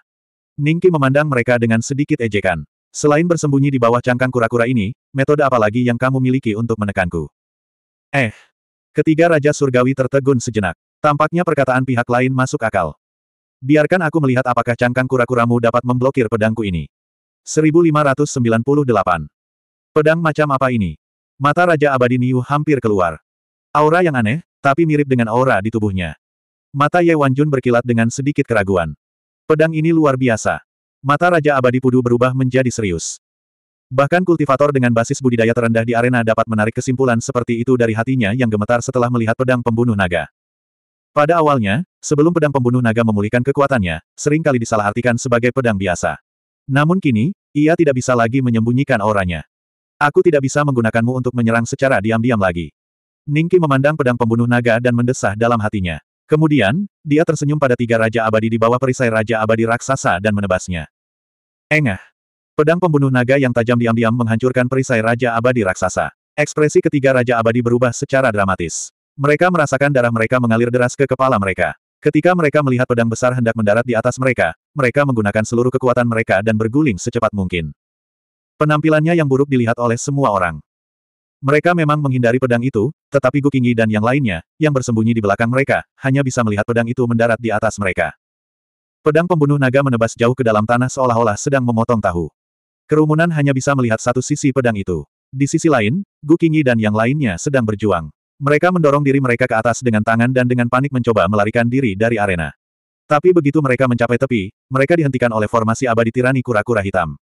Ningki memandang mereka dengan sedikit ejekan. Selain bersembunyi di bawah cangkang kura-kura ini, metode apa lagi yang kamu miliki untuk menekanku? Eh. Ketiga Raja Surgawi tertegun sejenak. Tampaknya perkataan pihak lain masuk akal. Biarkan aku melihat apakah cangkang kura-kuramu dapat memblokir pedangku ini. 1598. Pedang macam apa ini? Mata Raja Abadi Niu hampir keluar. Aura yang aneh, tapi mirip dengan aura di tubuhnya. Mata Ye Wanjun berkilat dengan sedikit keraguan. Pedang ini luar biasa. Mata Raja Abadi Pudu berubah menjadi serius. Bahkan kultivator dengan basis budidaya terendah di arena dapat menarik kesimpulan seperti itu dari hatinya yang gemetar setelah melihat pedang pembunuh naga. Pada awalnya, sebelum pedang pembunuh naga memulihkan kekuatannya, seringkali disalahartikan sebagai pedang biasa. Namun kini, ia tidak bisa lagi menyembunyikan auranya. Aku tidak bisa menggunakanmu untuk menyerang secara diam-diam lagi. Ningki memandang pedang pembunuh naga dan mendesah dalam hatinya. Kemudian, dia tersenyum pada tiga Raja Abadi di bawah perisai Raja Abadi Raksasa dan menebasnya. Engah. Pedang pembunuh naga yang tajam diam-diam menghancurkan perisai Raja Abadi Raksasa. Ekspresi ketiga Raja Abadi berubah secara dramatis. Mereka merasakan darah mereka mengalir deras ke kepala mereka. Ketika mereka melihat pedang besar hendak mendarat di atas mereka, mereka menggunakan seluruh kekuatan mereka dan berguling secepat mungkin. Penampilannya yang buruk dilihat oleh semua orang. Mereka memang menghindari pedang itu, tetapi Gu Gukingi dan yang lainnya, yang bersembunyi di belakang mereka, hanya bisa melihat pedang itu mendarat di atas mereka. Pedang pembunuh naga menebas jauh ke dalam tanah seolah-olah sedang memotong tahu. Kerumunan hanya bisa melihat satu sisi pedang itu. Di sisi lain, Gu Gukingi dan yang lainnya sedang berjuang. Mereka mendorong diri mereka ke atas dengan tangan dan dengan panik mencoba melarikan diri dari arena. Tapi begitu mereka mencapai tepi, mereka dihentikan oleh formasi abadi tirani kura-kura hitam.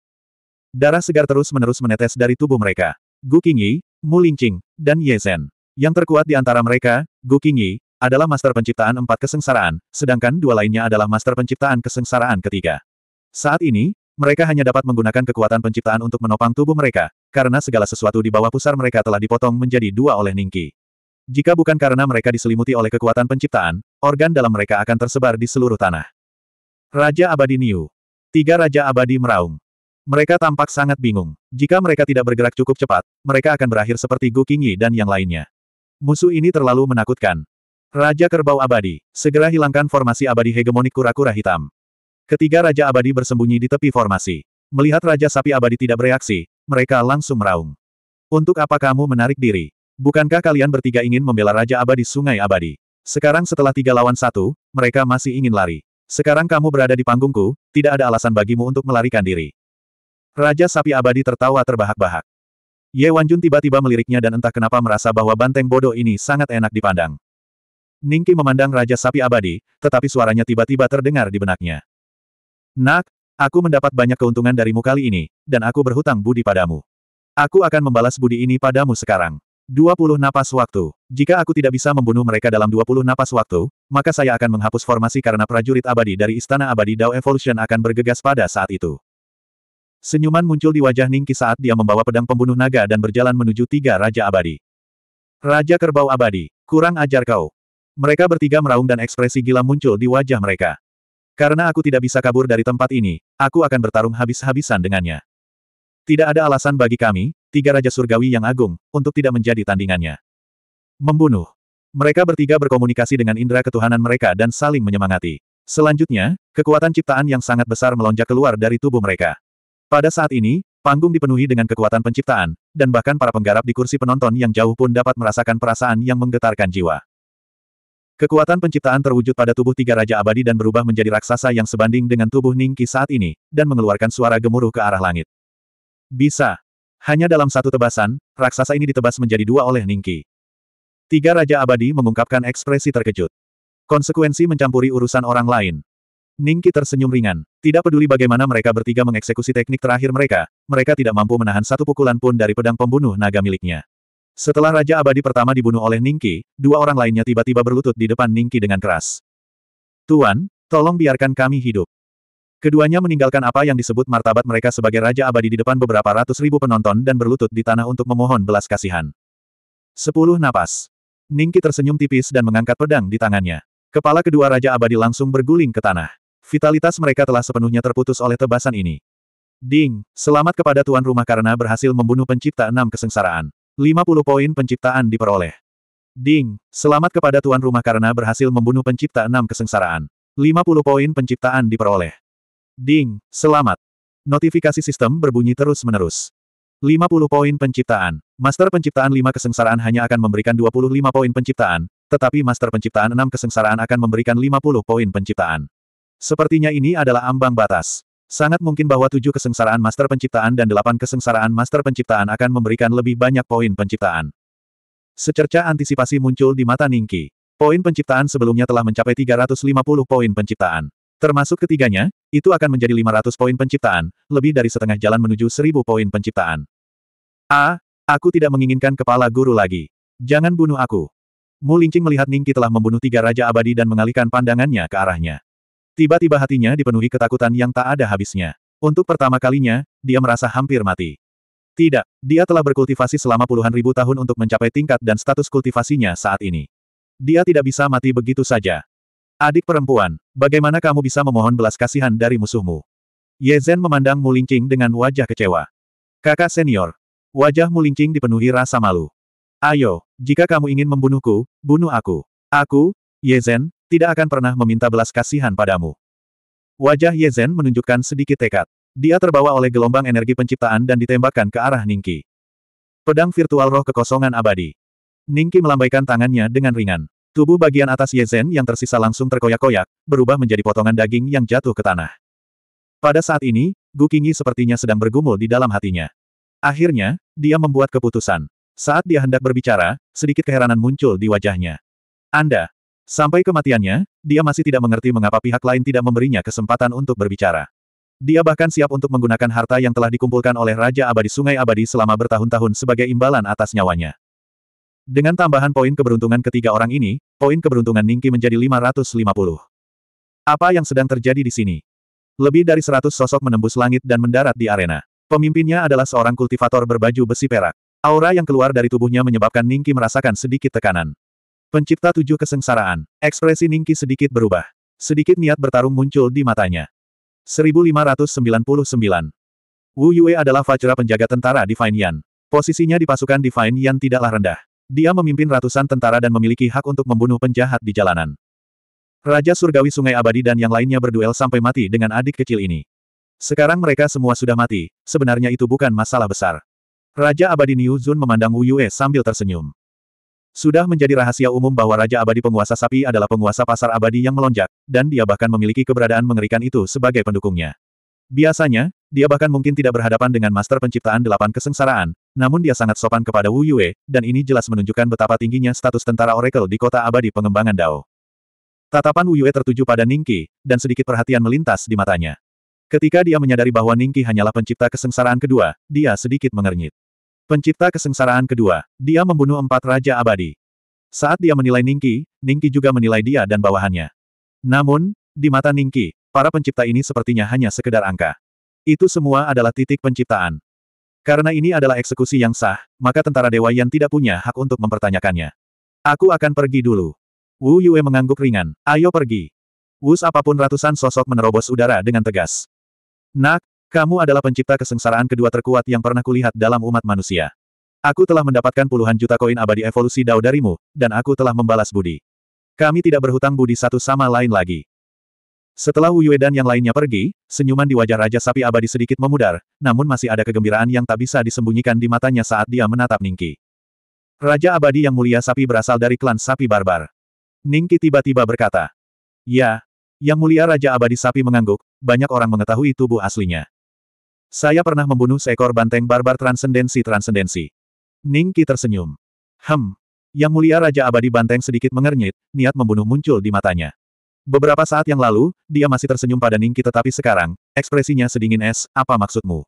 Darah segar terus-menerus menetes dari tubuh mereka. Gu Qingyi, Mu Lingqing, dan Ye Zhen. Yang terkuat di antara mereka, Gu Qingyi, adalah master penciptaan empat kesengsaraan, sedangkan dua lainnya adalah master penciptaan kesengsaraan ketiga. Saat ini, mereka hanya dapat menggunakan kekuatan penciptaan untuk menopang tubuh mereka, karena segala sesuatu di bawah pusar mereka telah dipotong menjadi dua oleh Ningqi. Jika bukan karena mereka diselimuti oleh kekuatan penciptaan, organ dalam mereka akan tersebar di seluruh tanah. Raja Abadi Niu. Tiga Raja Abadi Meraung. Mereka tampak sangat bingung. Jika mereka tidak bergerak cukup cepat, mereka akan berakhir seperti Gu Qingyi dan yang lainnya. Musuh ini terlalu menakutkan. Raja Kerbau Abadi, segera hilangkan formasi abadi hegemonik kura-kura hitam. Ketiga Raja Abadi bersembunyi di tepi formasi. Melihat Raja Sapi Abadi tidak bereaksi, mereka langsung meraung. Untuk apa kamu menarik diri? Bukankah kalian bertiga ingin membela Raja Abadi Sungai Abadi? Sekarang setelah tiga lawan satu, mereka masih ingin lari. Sekarang kamu berada di panggungku, tidak ada alasan bagimu untuk melarikan diri. Raja Sapi Abadi tertawa terbahak-bahak. Ye Wanjun tiba-tiba meliriknya dan entah kenapa merasa bahwa banteng bodoh ini sangat enak dipandang. Ningki memandang Raja Sapi Abadi, tetapi suaranya tiba-tiba terdengar di benaknya. Nak, aku mendapat banyak keuntungan darimu kali ini, dan aku berhutang budi padamu. Aku akan membalas budi ini padamu sekarang. 20 napas waktu. Jika aku tidak bisa membunuh mereka dalam 20 napas waktu, maka saya akan menghapus formasi karena prajurit abadi dari Istana Abadi Dao Evolution akan bergegas pada saat itu. Senyuman muncul di wajah Ningki saat dia membawa pedang pembunuh naga dan berjalan menuju tiga Raja Abadi. Raja Kerbau Abadi, kurang ajar kau. Mereka bertiga meraung dan ekspresi gila muncul di wajah mereka. Karena aku tidak bisa kabur dari tempat ini, aku akan bertarung habis-habisan dengannya. Tidak ada alasan bagi kami, tiga Raja Surgawi yang agung, untuk tidak menjadi tandingannya. Membunuh. Mereka bertiga berkomunikasi dengan indera ketuhanan mereka dan saling menyemangati. Selanjutnya, kekuatan ciptaan yang sangat besar melonjak keluar dari tubuh mereka. Pada saat ini, panggung dipenuhi dengan kekuatan penciptaan, dan bahkan para penggarap di kursi penonton yang jauh pun dapat merasakan perasaan yang menggetarkan jiwa. Kekuatan penciptaan terwujud pada tubuh tiga raja abadi dan berubah menjadi raksasa yang sebanding dengan tubuh Ningki saat ini, dan mengeluarkan suara gemuruh ke arah langit. Bisa. Hanya dalam satu tebasan, raksasa ini ditebas menjadi dua oleh Ningki. Tiga Raja Abadi mengungkapkan ekspresi terkejut. Konsekuensi mencampuri urusan orang lain. Ningki tersenyum ringan. Tidak peduli bagaimana mereka bertiga mengeksekusi teknik terakhir mereka, mereka tidak mampu menahan satu pukulan pun dari pedang pembunuh naga miliknya. Setelah Raja Abadi pertama dibunuh oleh Ningki, dua orang lainnya tiba-tiba berlutut di depan Ningki dengan keras. Tuan, tolong biarkan kami hidup. Keduanya meninggalkan apa yang disebut martabat mereka sebagai Raja Abadi di depan beberapa ratus ribu penonton dan berlutut di tanah untuk memohon belas kasihan. Sepuluh napas. Ningki tersenyum tipis dan mengangkat pedang di tangannya. Kepala kedua Raja Abadi langsung berguling ke tanah. Vitalitas mereka telah sepenuhnya terputus oleh tebasan ini. Ding, selamat kepada tuan rumah karena berhasil membunuh pencipta enam kesengsaraan. 50 poin penciptaan diperoleh. Ding, selamat kepada tuan rumah karena berhasil membunuh pencipta enam kesengsaraan. 50 poin penciptaan diperoleh. Ding, selamat. Notifikasi sistem berbunyi terus-menerus. 50 poin penciptaan. Master penciptaan 5 kesengsaraan hanya akan memberikan 25 poin penciptaan, tetapi master penciptaan 6 kesengsaraan akan memberikan 50 poin penciptaan. Sepertinya ini adalah ambang batas. Sangat mungkin bahwa tujuh kesengsaraan master penciptaan dan delapan kesengsaraan master penciptaan akan memberikan lebih banyak poin penciptaan. Secerca antisipasi muncul di mata Ningki. Poin penciptaan sebelumnya telah mencapai 350 poin penciptaan. Termasuk ketiganya, itu akan menjadi 500 poin penciptaan, lebih dari setengah jalan menuju 1000 poin penciptaan. A, aku tidak menginginkan kepala guru lagi. Jangan bunuh aku. Mu Lingqing melihat Ningki telah membunuh tiga raja abadi dan mengalihkan pandangannya ke arahnya. Tiba-tiba hatinya dipenuhi ketakutan yang tak ada habisnya. Untuk pertama kalinya, dia merasa hampir mati. Tidak, dia telah berkultivasi selama puluhan ribu tahun untuk mencapai tingkat dan status kultivasinya saat ini. Dia tidak bisa mati begitu saja. Adik perempuan, bagaimana kamu bisa memohon belas kasihan dari musuhmu? Yezen memandang Mulingqing dengan wajah kecewa. Kakak senior, wajah Mulingqing dipenuhi rasa malu. Ayo, jika kamu ingin membunuhku, bunuh aku. Aku, Yezen, tidak akan pernah meminta belas kasihan padamu. Wajah Ye Zhen menunjukkan sedikit tekad. Dia terbawa oleh gelombang energi penciptaan dan ditembakkan ke arah Ningki. Pedang virtual roh kekosongan abadi. Ningki melambaikan tangannya dengan ringan. Tubuh bagian atas Ye Zhen yang tersisa langsung terkoyak-koyak, berubah menjadi potongan daging yang jatuh ke tanah. Pada saat ini, Gu Qingyi sepertinya sedang bergumul di dalam hatinya. Akhirnya, dia membuat keputusan. Saat dia hendak berbicara, sedikit keheranan muncul di wajahnya. Anda, Sampai kematiannya, dia masih tidak mengerti mengapa pihak lain tidak memberinya kesempatan untuk berbicara. Dia bahkan siap untuk menggunakan harta yang telah dikumpulkan oleh Raja Abadi Sungai Abadi selama bertahun-tahun sebagai imbalan atas nyawanya. Dengan tambahan poin keberuntungan ketiga orang ini, poin keberuntungan Ningki menjadi 550. Apa yang sedang terjadi di sini? Lebih dari 100 sosok menembus langit dan mendarat di arena. Pemimpinnya adalah seorang kultivator berbaju besi perak. Aura yang keluar dari tubuhnya menyebabkan Ningki merasakan sedikit tekanan. Pencipta tujuh kesengsaraan, ekspresi Ningki sedikit berubah. Sedikit niat bertarung muncul di matanya. 1599. Wu Yue adalah Fajra penjaga tentara di Fine Yan. Posisinya di pasukan Divine Yan tidaklah rendah. Dia memimpin ratusan tentara dan memiliki hak untuk membunuh penjahat di jalanan. Raja Surgawi Sungai Abadi dan yang lainnya berduel sampai mati dengan adik kecil ini. Sekarang mereka semua sudah mati, sebenarnya itu bukan masalah besar. Raja Abadi Niu Zun memandang Wu Yue sambil tersenyum. Sudah menjadi rahasia umum bahwa Raja Abadi Penguasa Sapi adalah penguasa pasar abadi yang melonjak, dan dia bahkan memiliki keberadaan mengerikan itu sebagai pendukungnya. Biasanya, dia bahkan mungkin tidak berhadapan dengan master penciptaan delapan kesengsaraan, namun dia sangat sopan kepada Wu Yue, dan ini jelas menunjukkan betapa tingginya status tentara Oracle di kota abadi pengembangan Dao. Tatapan Wu Yue tertuju pada Ningqi, dan sedikit perhatian melintas di matanya. Ketika dia menyadari bahwa Ningqi hanyalah pencipta kesengsaraan kedua, dia sedikit mengernyit. Pencipta kesengsaraan kedua, dia membunuh empat raja abadi. Saat dia menilai Ningki, Ningki juga menilai dia dan bawahannya. Namun, di mata Ningki, para pencipta ini sepertinya hanya sekedar angka. Itu semua adalah titik penciptaan. Karena ini adalah eksekusi yang sah, maka tentara dewa yang tidak punya hak untuk mempertanyakannya. Aku akan pergi dulu. Wu Yue mengangguk ringan. Ayo pergi. Wus apapun ratusan sosok menerobos udara dengan tegas. Nak, kamu adalah pencipta kesengsaraan kedua terkuat yang pernah kulihat dalam umat manusia. Aku telah mendapatkan puluhan juta koin abadi evolusi Dao darimu, dan aku telah membalas budi. Kami tidak berhutang budi satu sama lain lagi. Setelah Wu Yue dan yang lainnya pergi, senyuman di wajah Raja Sapi Abadi sedikit memudar, namun masih ada kegembiraan yang tak bisa disembunyikan di matanya saat dia menatap Ningki. Raja Abadi yang mulia sapi berasal dari klan sapi barbar. Ningki tiba-tiba berkata, Ya, yang mulia Raja Abadi Sapi mengangguk, banyak orang mengetahui tubuh aslinya. Saya pernah membunuh seekor banteng barbar transendensi-transendensi. Ning tersenyum. Hem. Yang mulia Raja Abadi Banteng sedikit mengernyit, niat membunuh muncul di matanya. Beberapa saat yang lalu, dia masih tersenyum pada Ningki tetapi sekarang, ekspresinya sedingin es, apa maksudmu?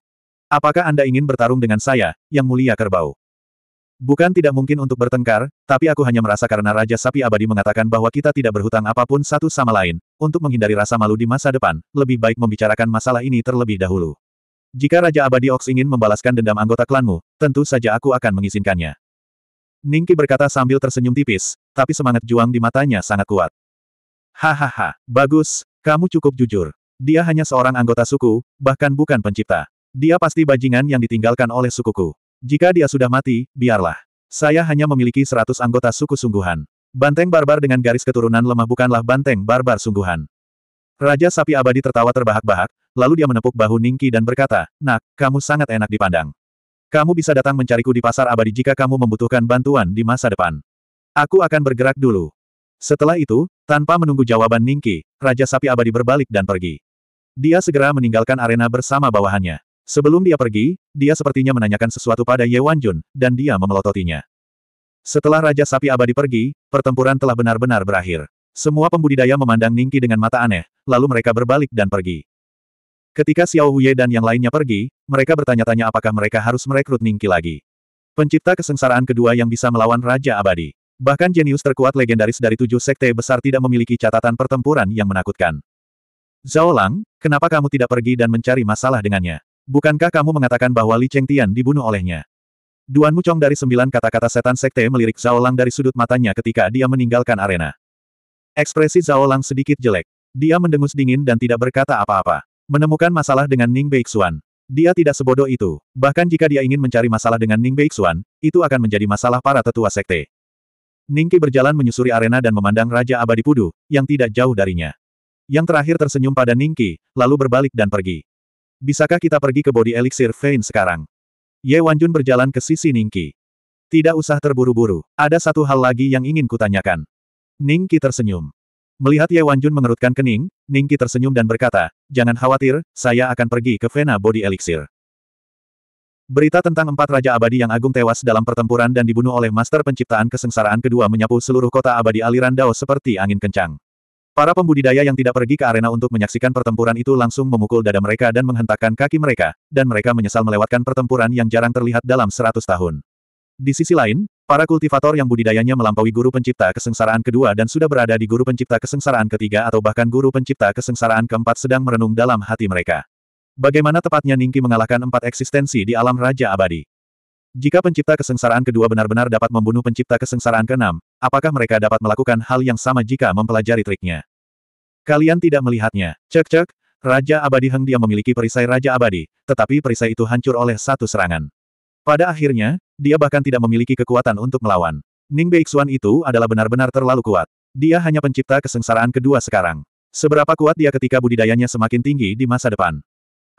Apakah Anda ingin bertarung dengan saya, yang mulia kerbau? Bukan tidak mungkin untuk bertengkar, tapi aku hanya merasa karena Raja Sapi Abadi mengatakan bahwa kita tidak berhutang apapun satu sama lain, untuk menghindari rasa malu di masa depan, lebih baik membicarakan masalah ini terlebih dahulu. Jika Raja Abadi Ox ingin membalaskan dendam anggota klanmu, tentu saja aku akan mengizinkannya. Ningki berkata sambil tersenyum tipis, tapi semangat juang di matanya sangat kuat. Hahaha, bagus, kamu cukup jujur. Dia hanya seorang anggota suku, bahkan bukan pencipta. Dia pasti bajingan yang ditinggalkan oleh sukuku. Jika dia sudah mati, biarlah. Saya hanya memiliki seratus anggota suku sungguhan. Banteng barbar dengan garis keturunan lemah bukanlah banteng barbar sungguhan. Raja sapi abadi tertawa terbahak-bahak, lalu dia menepuk bahu Ningki dan berkata, Nak, kamu sangat enak dipandang. Kamu bisa datang mencariku di pasar abadi jika kamu membutuhkan bantuan di masa depan. Aku akan bergerak dulu. Setelah itu, tanpa menunggu jawaban Ningki, Raja Sapi Abadi berbalik dan pergi. Dia segera meninggalkan arena bersama bawahannya. Sebelum dia pergi, dia sepertinya menanyakan sesuatu pada Ye Wanjun, dan dia memelototinya. Setelah Raja Sapi Abadi pergi, pertempuran telah benar-benar berakhir. Semua pembudidaya memandang Ningki dengan mata aneh, lalu mereka berbalik dan pergi. Ketika Xiao Huye dan yang lainnya pergi, mereka bertanya-tanya apakah mereka harus merekrut Ningki lagi. Pencipta kesengsaraan kedua yang bisa melawan Raja Abadi. Bahkan jenius terkuat legendaris dari tujuh sekte besar tidak memiliki catatan pertempuran yang menakutkan. Zhao Lang, kenapa kamu tidak pergi dan mencari masalah dengannya? Bukankah kamu mengatakan bahwa Li Cheng Tian dibunuh olehnya? Duan Mucong dari sembilan kata-kata setan sekte melirik Zhao Lang dari sudut matanya ketika dia meninggalkan arena. Ekspresi Zhao Lang sedikit jelek. Dia mendengus dingin dan tidak berkata apa-apa. Menemukan masalah dengan Ning Beixuan. Dia tidak sebodoh itu. Bahkan jika dia ingin mencari masalah dengan Ning Beixuan, itu akan menjadi masalah para tetua sekte. Ningki berjalan menyusuri arena dan memandang Raja Abadi Pudu, yang tidak jauh darinya. Yang terakhir tersenyum pada Ningki, lalu berbalik dan pergi. Bisakah kita pergi ke Body Elixir Vein sekarang? Ye Wanjun berjalan ke sisi Ningki. Tidak usah terburu-buru, ada satu hal lagi yang ingin kutanyakan. Ningki tersenyum. Melihat Ye Wanjun mengerutkan kening, Ningki tersenyum dan berkata, Jangan khawatir, saya akan pergi ke Vena Body Elixir. Berita tentang empat Raja Abadi yang agung tewas dalam pertempuran dan dibunuh oleh Master Penciptaan Kesengsaraan kedua menyapu seluruh kota abadi aliran Dao seperti angin kencang. Para pembudidaya yang tidak pergi ke arena untuk menyaksikan pertempuran itu langsung memukul dada mereka dan menghentakkan kaki mereka, dan mereka menyesal melewatkan pertempuran yang jarang terlihat dalam seratus tahun. Di sisi lain, Para kultivator yang budidayanya melampaui guru pencipta kesengsaraan kedua dan sudah berada di guru pencipta kesengsaraan ketiga atau bahkan guru pencipta kesengsaraan keempat sedang merenung dalam hati mereka. Bagaimana tepatnya Ningki mengalahkan empat eksistensi di alam Raja Abadi? Jika pencipta kesengsaraan kedua benar-benar dapat membunuh pencipta kesengsaraan keenam, apakah mereka dapat melakukan hal yang sama jika mempelajari triknya? Kalian tidak melihatnya. Cek-cek, Raja Abadi Heng dia memiliki perisai Raja Abadi, tetapi perisai itu hancur oleh satu serangan. Pada akhirnya, dia bahkan tidak memiliki kekuatan untuk melawan. Ning Beixuan itu adalah benar-benar terlalu kuat. Dia hanya pencipta kesengsaraan kedua sekarang. Seberapa kuat dia ketika budidayanya semakin tinggi di masa depan.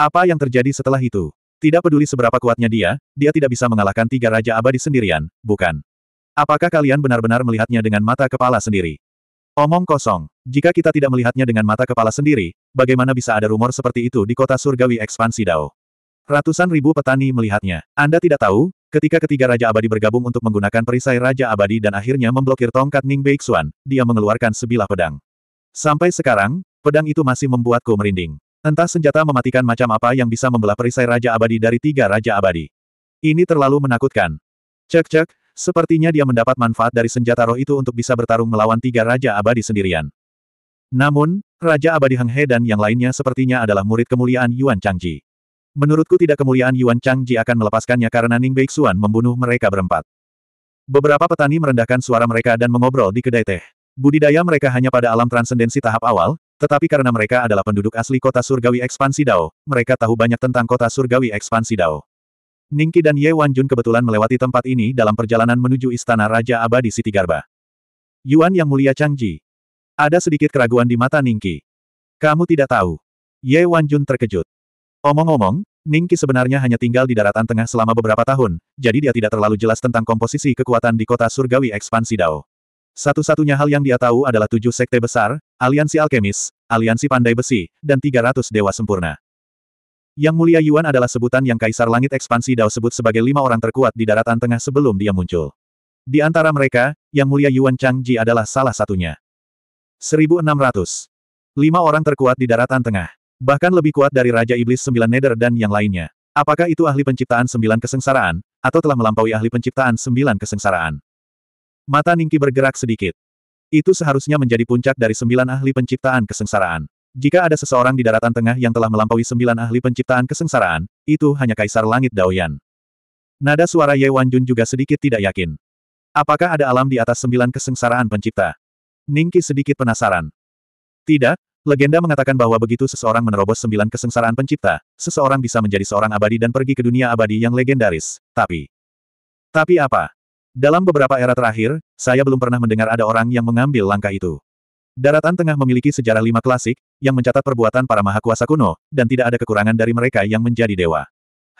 Apa yang terjadi setelah itu? Tidak peduli seberapa kuatnya dia, dia tidak bisa mengalahkan tiga raja abadi sendirian, bukan? Apakah kalian benar-benar melihatnya dengan mata kepala sendiri? Omong kosong. Jika kita tidak melihatnya dengan mata kepala sendiri, bagaimana bisa ada rumor seperti itu di kota surgawi ekspansi Dao? Ratusan ribu petani melihatnya. Anda tidak tahu, ketika ketiga Raja Abadi bergabung untuk menggunakan perisai Raja Abadi dan akhirnya memblokir tongkat Ning Beixuan, dia mengeluarkan sebilah pedang. Sampai sekarang, pedang itu masih membuatku merinding. Entah senjata mematikan macam apa yang bisa membelah perisai Raja Abadi dari tiga Raja Abadi. Ini terlalu menakutkan. Cek-cek, sepertinya dia mendapat manfaat dari senjata roh itu untuk bisa bertarung melawan tiga Raja Abadi sendirian. Namun, Raja Abadi Heng He dan yang lainnya sepertinya adalah murid kemuliaan Yuan Changji. Menurutku tidak kemuliaan Yuan Changji akan melepaskannya karena Ning Beixuan membunuh mereka berempat. Beberapa petani merendahkan suara mereka dan mengobrol di kedai teh. Budidaya mereka hanya pada alam transendensi tahap awal, tetapi karena mereka adalah penduduk asli kota surgawi ekspansi Dao, mereka tahu banyak tentang kota surgawi ekspansi Dao. Ningki dan Ye Wanjun kebetulan melewati tempat ini dalam perjalanan menuju Istana Raja Abadi Siti Garba. Yuan Yang Mulia Changji. Ada sedikit keraguan di mata Ningki. Kamu tidak tahu. Ye Wanjun terkejut. Omong-omong, Ningki sebenarnya hanya tinggal di daratan tengah selama beberapa tahun, jadi dia tidak terlalu jelas tentang komposisi kekuatan di kota surgawi ekspansi Dao. Satu-satunya hal yang dia tahu adalah tujuh sekte besar, aliansi alkemis, aliansi pandai besi, dan 300 dewa sempurna. Yang mulia Yuan adalah sebutan yang Kaisar Langit Ekspansi Dao sebut sebagai lima orang terkuat di daratan tengah sebelum dia muncul. Di antara mereka, Yang mulia Yuan Changji adalah salah satunya. 1600. Lima orang terkuat di daratan tengah. Bahkan lebih kuat dari Raja Iblis Sembilan Nether dan yang lainnya. Apakah itu ahli penciptaan sembilan kesengsaraan, atau telah melampaui ahli penciptaan sembilan kesengsaraan? Mata Ningki bergerak sedikit. Itu seharusnya menjadi puncak dari sembilan ahli penciptaan kesengsaraan. Jika ada seseorang di daratan tengah yang telah melampaui sembilan ahli penciptaan kesengsaraan, itu hanya Kaisar Langit Daoyan. Nada suara Ye wan jun juga sedikit tidak yakin. Apakah ada alam di atas sembilan kesengsaraan pencipta? Ningki sedikit penasaran. Tidak, Legenda mengatakan bahwa begitu seseorang menerobos sembilan kesengsaraan pencipta, seseorang bisa menjadi seorang abadi dan pergi ke dunia abadi yang legendaris. Tapi... Tapi apa? Dalam beberapa era terakhir, saya belum pernah mendengar ada orang yang mengambil langkah itu. Daratan Tengah memiliki sejarah lima klasik, yang mencatat perbuatan para mahakuasa kuno, dan tidak ada kekurangan dari mereka yang menjadi dewa.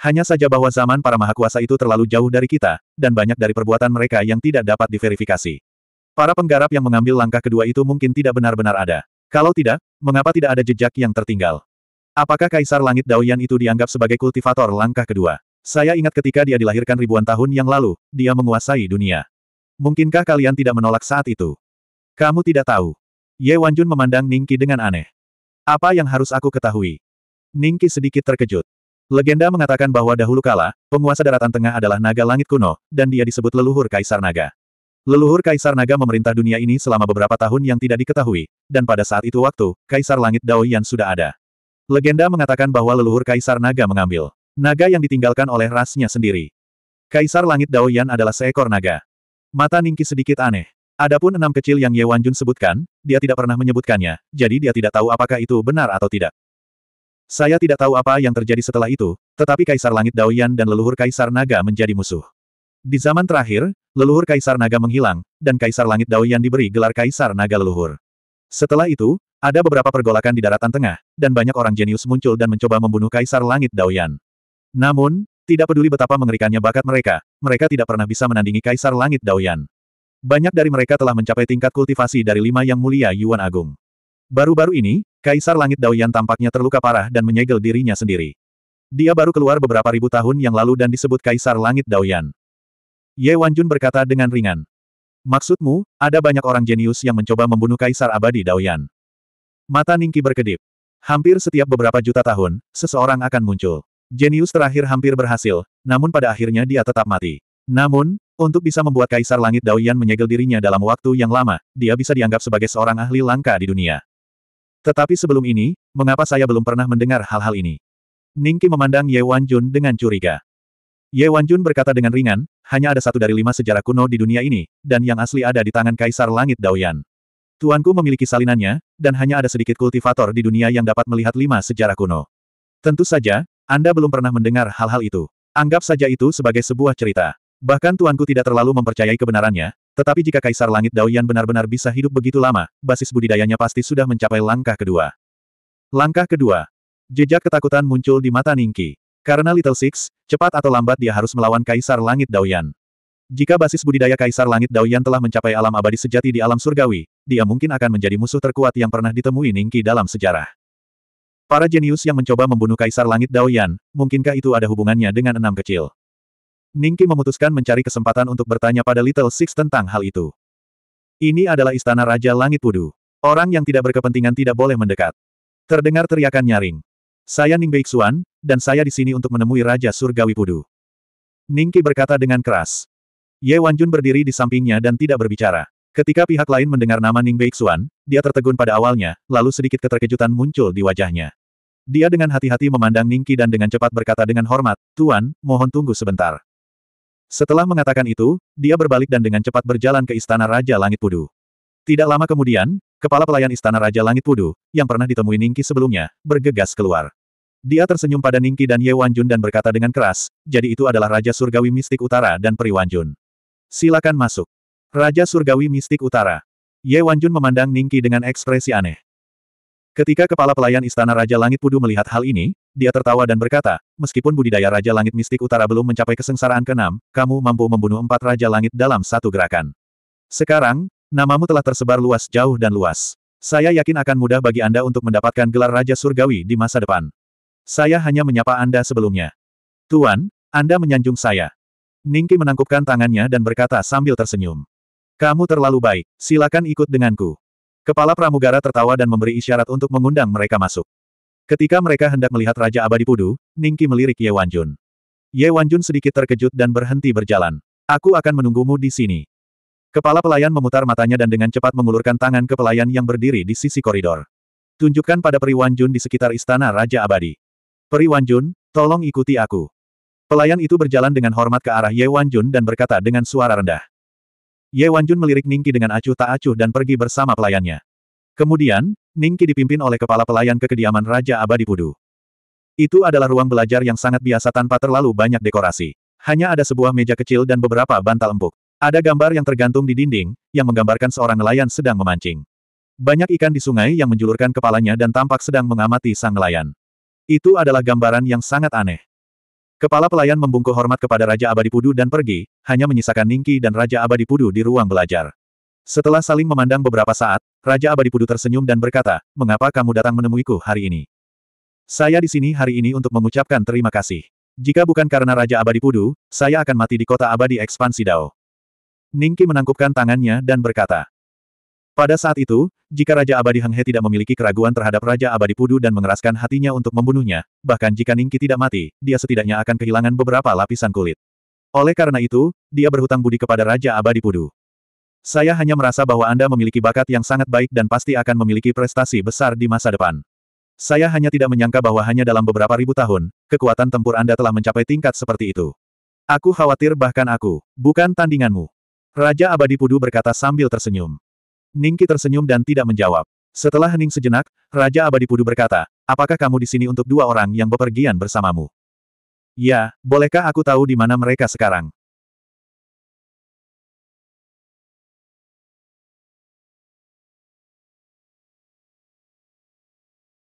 Hanya saja bahwa zaman para mahakuasa itu terlalu jauh dari kita, dan banyak dari perbuatan mereka yang tidak dapat diverifikasi. Para penggarap yang mengambil langkah kedua itu mungkin tidak benar-benar ada. Kalau tidak, mengapa tidak ada jejak yang tertinggal? Apakah Kaisar Langit Daoyan itu dianggap sebagai kultivator langkah kedua? Saya ingat ketika dia dilahirkan ribuan tahun yang lalu, dia menguasai dunia. Mungkinkah kalian tidak menolak saat itu? Kamu tidak tahu. Ye Wanjun memandang Ningki dengan aneh. Apa yang harus aku ketahui? Ningki sedikit terkejut. Legenda mengatakan bahwa dahulu kala, penguasa daratan tengah adalah naga langit kuno, dan dia disebut leluhur Kaisar Naga. Leluhur Kaisar Naga memerintah dunia ini selama beberapa tahun yang tidak diketahui, dan pada saat itu waktu, Kaisar Langit Daoyan sudah ada. Legenda mengatakan bahwa leluhur Kaisar Naga mengambil naga yang ditinggalkan oleh rasnya sendiri. Kaisar Langit Daoyan adalah seekor naga. Mata Ningki sedikit aneh. Adapun enam kecil yang Ye Wanjun sebutkan, dia tidak pernah menyebutkannya, jadi dia tidak tahu apakah itu benar atau tidak. Saya tidak tahu apa yang terjadi setelah itu, tetapi Kaisar Langit Daoyan dan leluhur Kaisar Naga menjadi musuh. Di zaman terakhir, leluhur Kaisar Naga menghilang, dan Kaisar Langit Daoyan diberi gelar Kaisar Naga Leluhur. Setelah itu, ada beberapa pergolakan di daratan tengah, dan banyak orang jenius muncul dan mencoba membunuh Kaisar Langit Daoyan. Namun, tidak peduli betapa mengerikannya bakat mereka, mereka tidak pernah bisa menandingi Kaisar Langit Daoyan. Banyak dari mereka telah mencapai tingkat kultivasi dari lima yang mulia Yuan Agung. Baru-baru ini, Kaisar Langit Daoyan tampaknya terluka parah dan menyegel dirinya sendiri. Dia baru keluar beberapa ribu tahun yang lalu dan disebut Kaisar Langit Daoyan. Ye Wanjun berkata dengan ringan. Maksudmu, ada banyak orang jenius yang mencoba membunuh Kaisar Abadi Daoyan. Mata Ningki berkedip. Hampir setiap beberapa juta tahun, seseorang akan muncul. Jenius terakhir hampir berhasil, namun pada akhirnya dia tetap mati. Namun, untuk bisa membuat Kaisar Langit Daoyan menyegel dirinya dalam waktu yang lama, dia bisa dianggap sebagai seorang ahli langka di dunia. Tetapi sebelum ini, mengapa saya belum pernah mendengar hal-hal ini? Ningki memandang Ye Wanjun dengan curiga. Ye Wanjun berkata dengan ringan, hanya ada satu dari lima sejarah kuno di dunia ini, dan yang asli ada di tangan Kaisar Langit Daoyan. Tuanku memiliki salinannya, dan hanya ada sedikit kultivator di dunia yang dapat melihat lima sejarah kuno. Tentu saja, Anda belum pernah mendengar hal-hal itu. Anggap saja itu sebagai sebuah cerita. Bahkan tuanku tidak terlalu mempercayai kebenarannya, tetapi jika Kaisar Langit Daoyan benar-benar bisa hidup begitu lama, basis budidayanya pasti sudah mencapai langkah kedua. Langkah kedua. Jejak ketakutan muncul di mata Ningki. Karena Little Six, cepat atau lambat dia harus melawan Kaisar Langit Daoyan. Jika basis budidaya Kaisar Langit Daoyan telah mencapai alam abadi sejati di alam surgawi, dia mungkin akan menjadi musuh terkuat yang pernah ditemui Ningki dalam sejarah. Para jenius yang mencoba membunuh Kaisar Langit Daoyan, mungkinkah itu ada hubungannya dengan enam kecil? Ningki memutuskan mencari kesempatan untuk bertanya pada Little Six tentang hal itu. Ini adalah istana Raja Langit Pudu. Orang yang tidak berkepentingan tidak boleh mendekat. Terdengar teriakan nyaring. Saya Ning Beixuan, dan saya di sini untuk menemui Raja Surgawi Pudu. Ningki berkata dengan keras. Ye Wanjun berdiri di sampingnya dan tidak berbicara. Ketika pihak lain mendengar nama Ning Beixuan, dia tertegun pada awalnya, lalu sedikit keterkejutan muncul di wajahnya. Dia dengan hati-hati memandang Ningki dan dengan cepat berkata dengan hormat, Tuan, mohon tunggu sebentar. Setelah mengatakan itu, dia berbalik dan dengan cepat berjalan ke Istana Raja Langit Pudu. Tidak lama kemudian, kepala pelayan Istana Raja Langit Pudu, yang pernah ditemui Ningki sebelumnya, bergegas keluar. Dia tersenyum pada Ningki dan Ye Wanjun dan berkata dengan keras, jadi itu adalah Raja Surgawi Mistik Utara dan Peri Wanjun. Silakan masuk. Raja Surgawi Mistik Utara. Ye Wanjun memandang Ningki dengan ekspresi aneh. Ketika kepala pelayan Istana Raja Langit Pudu melihat hal ini, dia tertawa dan berkata, meskipun budidaya Raja Langit Mistik Utara belum mencapai kesengsaraan keenam, kamu mampu membunuh empat Raja Langit dalam satu gerakan. Sekarang, namamu telah tersebar luas jauh dan luas. Saya yakin akan mudah bagi Anda untuk mendapatkan gelar Raja Surgawi di masa depan. Saya hanya menyapa Anda sebelumnya. Tuan, Anda menyanjung saya. Ningki menangkupkan tangannya dan berkata sambil tersenyum. Kamu terlalu baik, silakan ikut denganku. Kepala pramugara tertawa dan memberi isyarat untuk mengundang mereka masuk. Ketika mereka hendak melihat Raja Abadi Pudu, Ningki melirik Ye Wanjun. Ye Wanjun sedikit terkejut dan berhenti berjalan. Aku akan menunggumu di sini. Kepala pelayan memutar matanya dan dengan cepat mengulurkan tangan ke pelayan yang berdiri di sisi koridor. Tunjukkan pada Peri Wanjun di sekitar istana Raja Abadi. Peri Wanjun, tolong ikuti aku. Pelayan itu berjalan dengan hormat ke arah Ye Wanjun dan berkata dengan suara rendah. Ye Wanjun melirik Ningki dengan acuh tak acuh dan pergi bersama pelayannya. Kemudian, Ningki dipimpin oleh kepala pelayan ke kediaman Raja Abadi Pudu. Itu adalah ruang belajar yang sangat biasa tanpa terlalu banyak dekorasi. Hanya ada sebuah meja kecil dan beberapa bantal empuk. Ada gambar yang tergantung di dinding, yang menggambarkan seorang nelayan sedang memancing. Banyak ikan di sungai yang menjulurkan kepalanya dan tampak sedang mengamati sang nelayan. Itu adalah gambaran yang sangat aneh. Kepala pelayan membungkuk hormat kepada Raja Abadi Pudu dan pergi, hanya menyisakan Ningki dan Raja Abadi Pudu di ruang belajar. Setelah saling memandang beberapa saat, Raja Abadi Pudu tersenyum dan berkata, Mengapa kamu datang menemuiku hari ini? Saya di sini hari ini untuk mengucapkan terima kasih. Jika bukan karena Raja Abadi Pudu, saya akan mati di kota abadi ekspansi Dao. Ningki menangkupkan tangannya dan berkata, pada saat itu, jika Raja Abadi Heng He tidak memiliki keraguan terhadap Raja Abadi Pudu dan mengeraskan hatinya untuk membunuhnya, bahkan jika Ningki tidak mati, dia setidaknya akan kehilangan beberapa lapisan kulit. Oleh karena itu, dia berhutang budi kepada Raja Abadi Pudu. Saya hanya merasa bahwa Anda memiliki bakat yang sangat baik dan pasti akan memiliki prestasi besar di masa depan. Saya hanya tidak menyangka bahwa hanya dalam beberapa ribu tahun, kekuatan tempur Anda telah mencapai tingkat seperti itu. Aku khawatir bahkan aku, bukan tandinganmu. Raja Abadi Pudu berkata sambil tersenyum. Ningki tersenyum dan tidak menjawab. Setelah hening sejenak, Raja Abadi Pudu berkata, apakah kamu di sini untuk dua orang yang bepergian bersamamu? Ya, bolehkah aku tahu di mana mereka sekarang?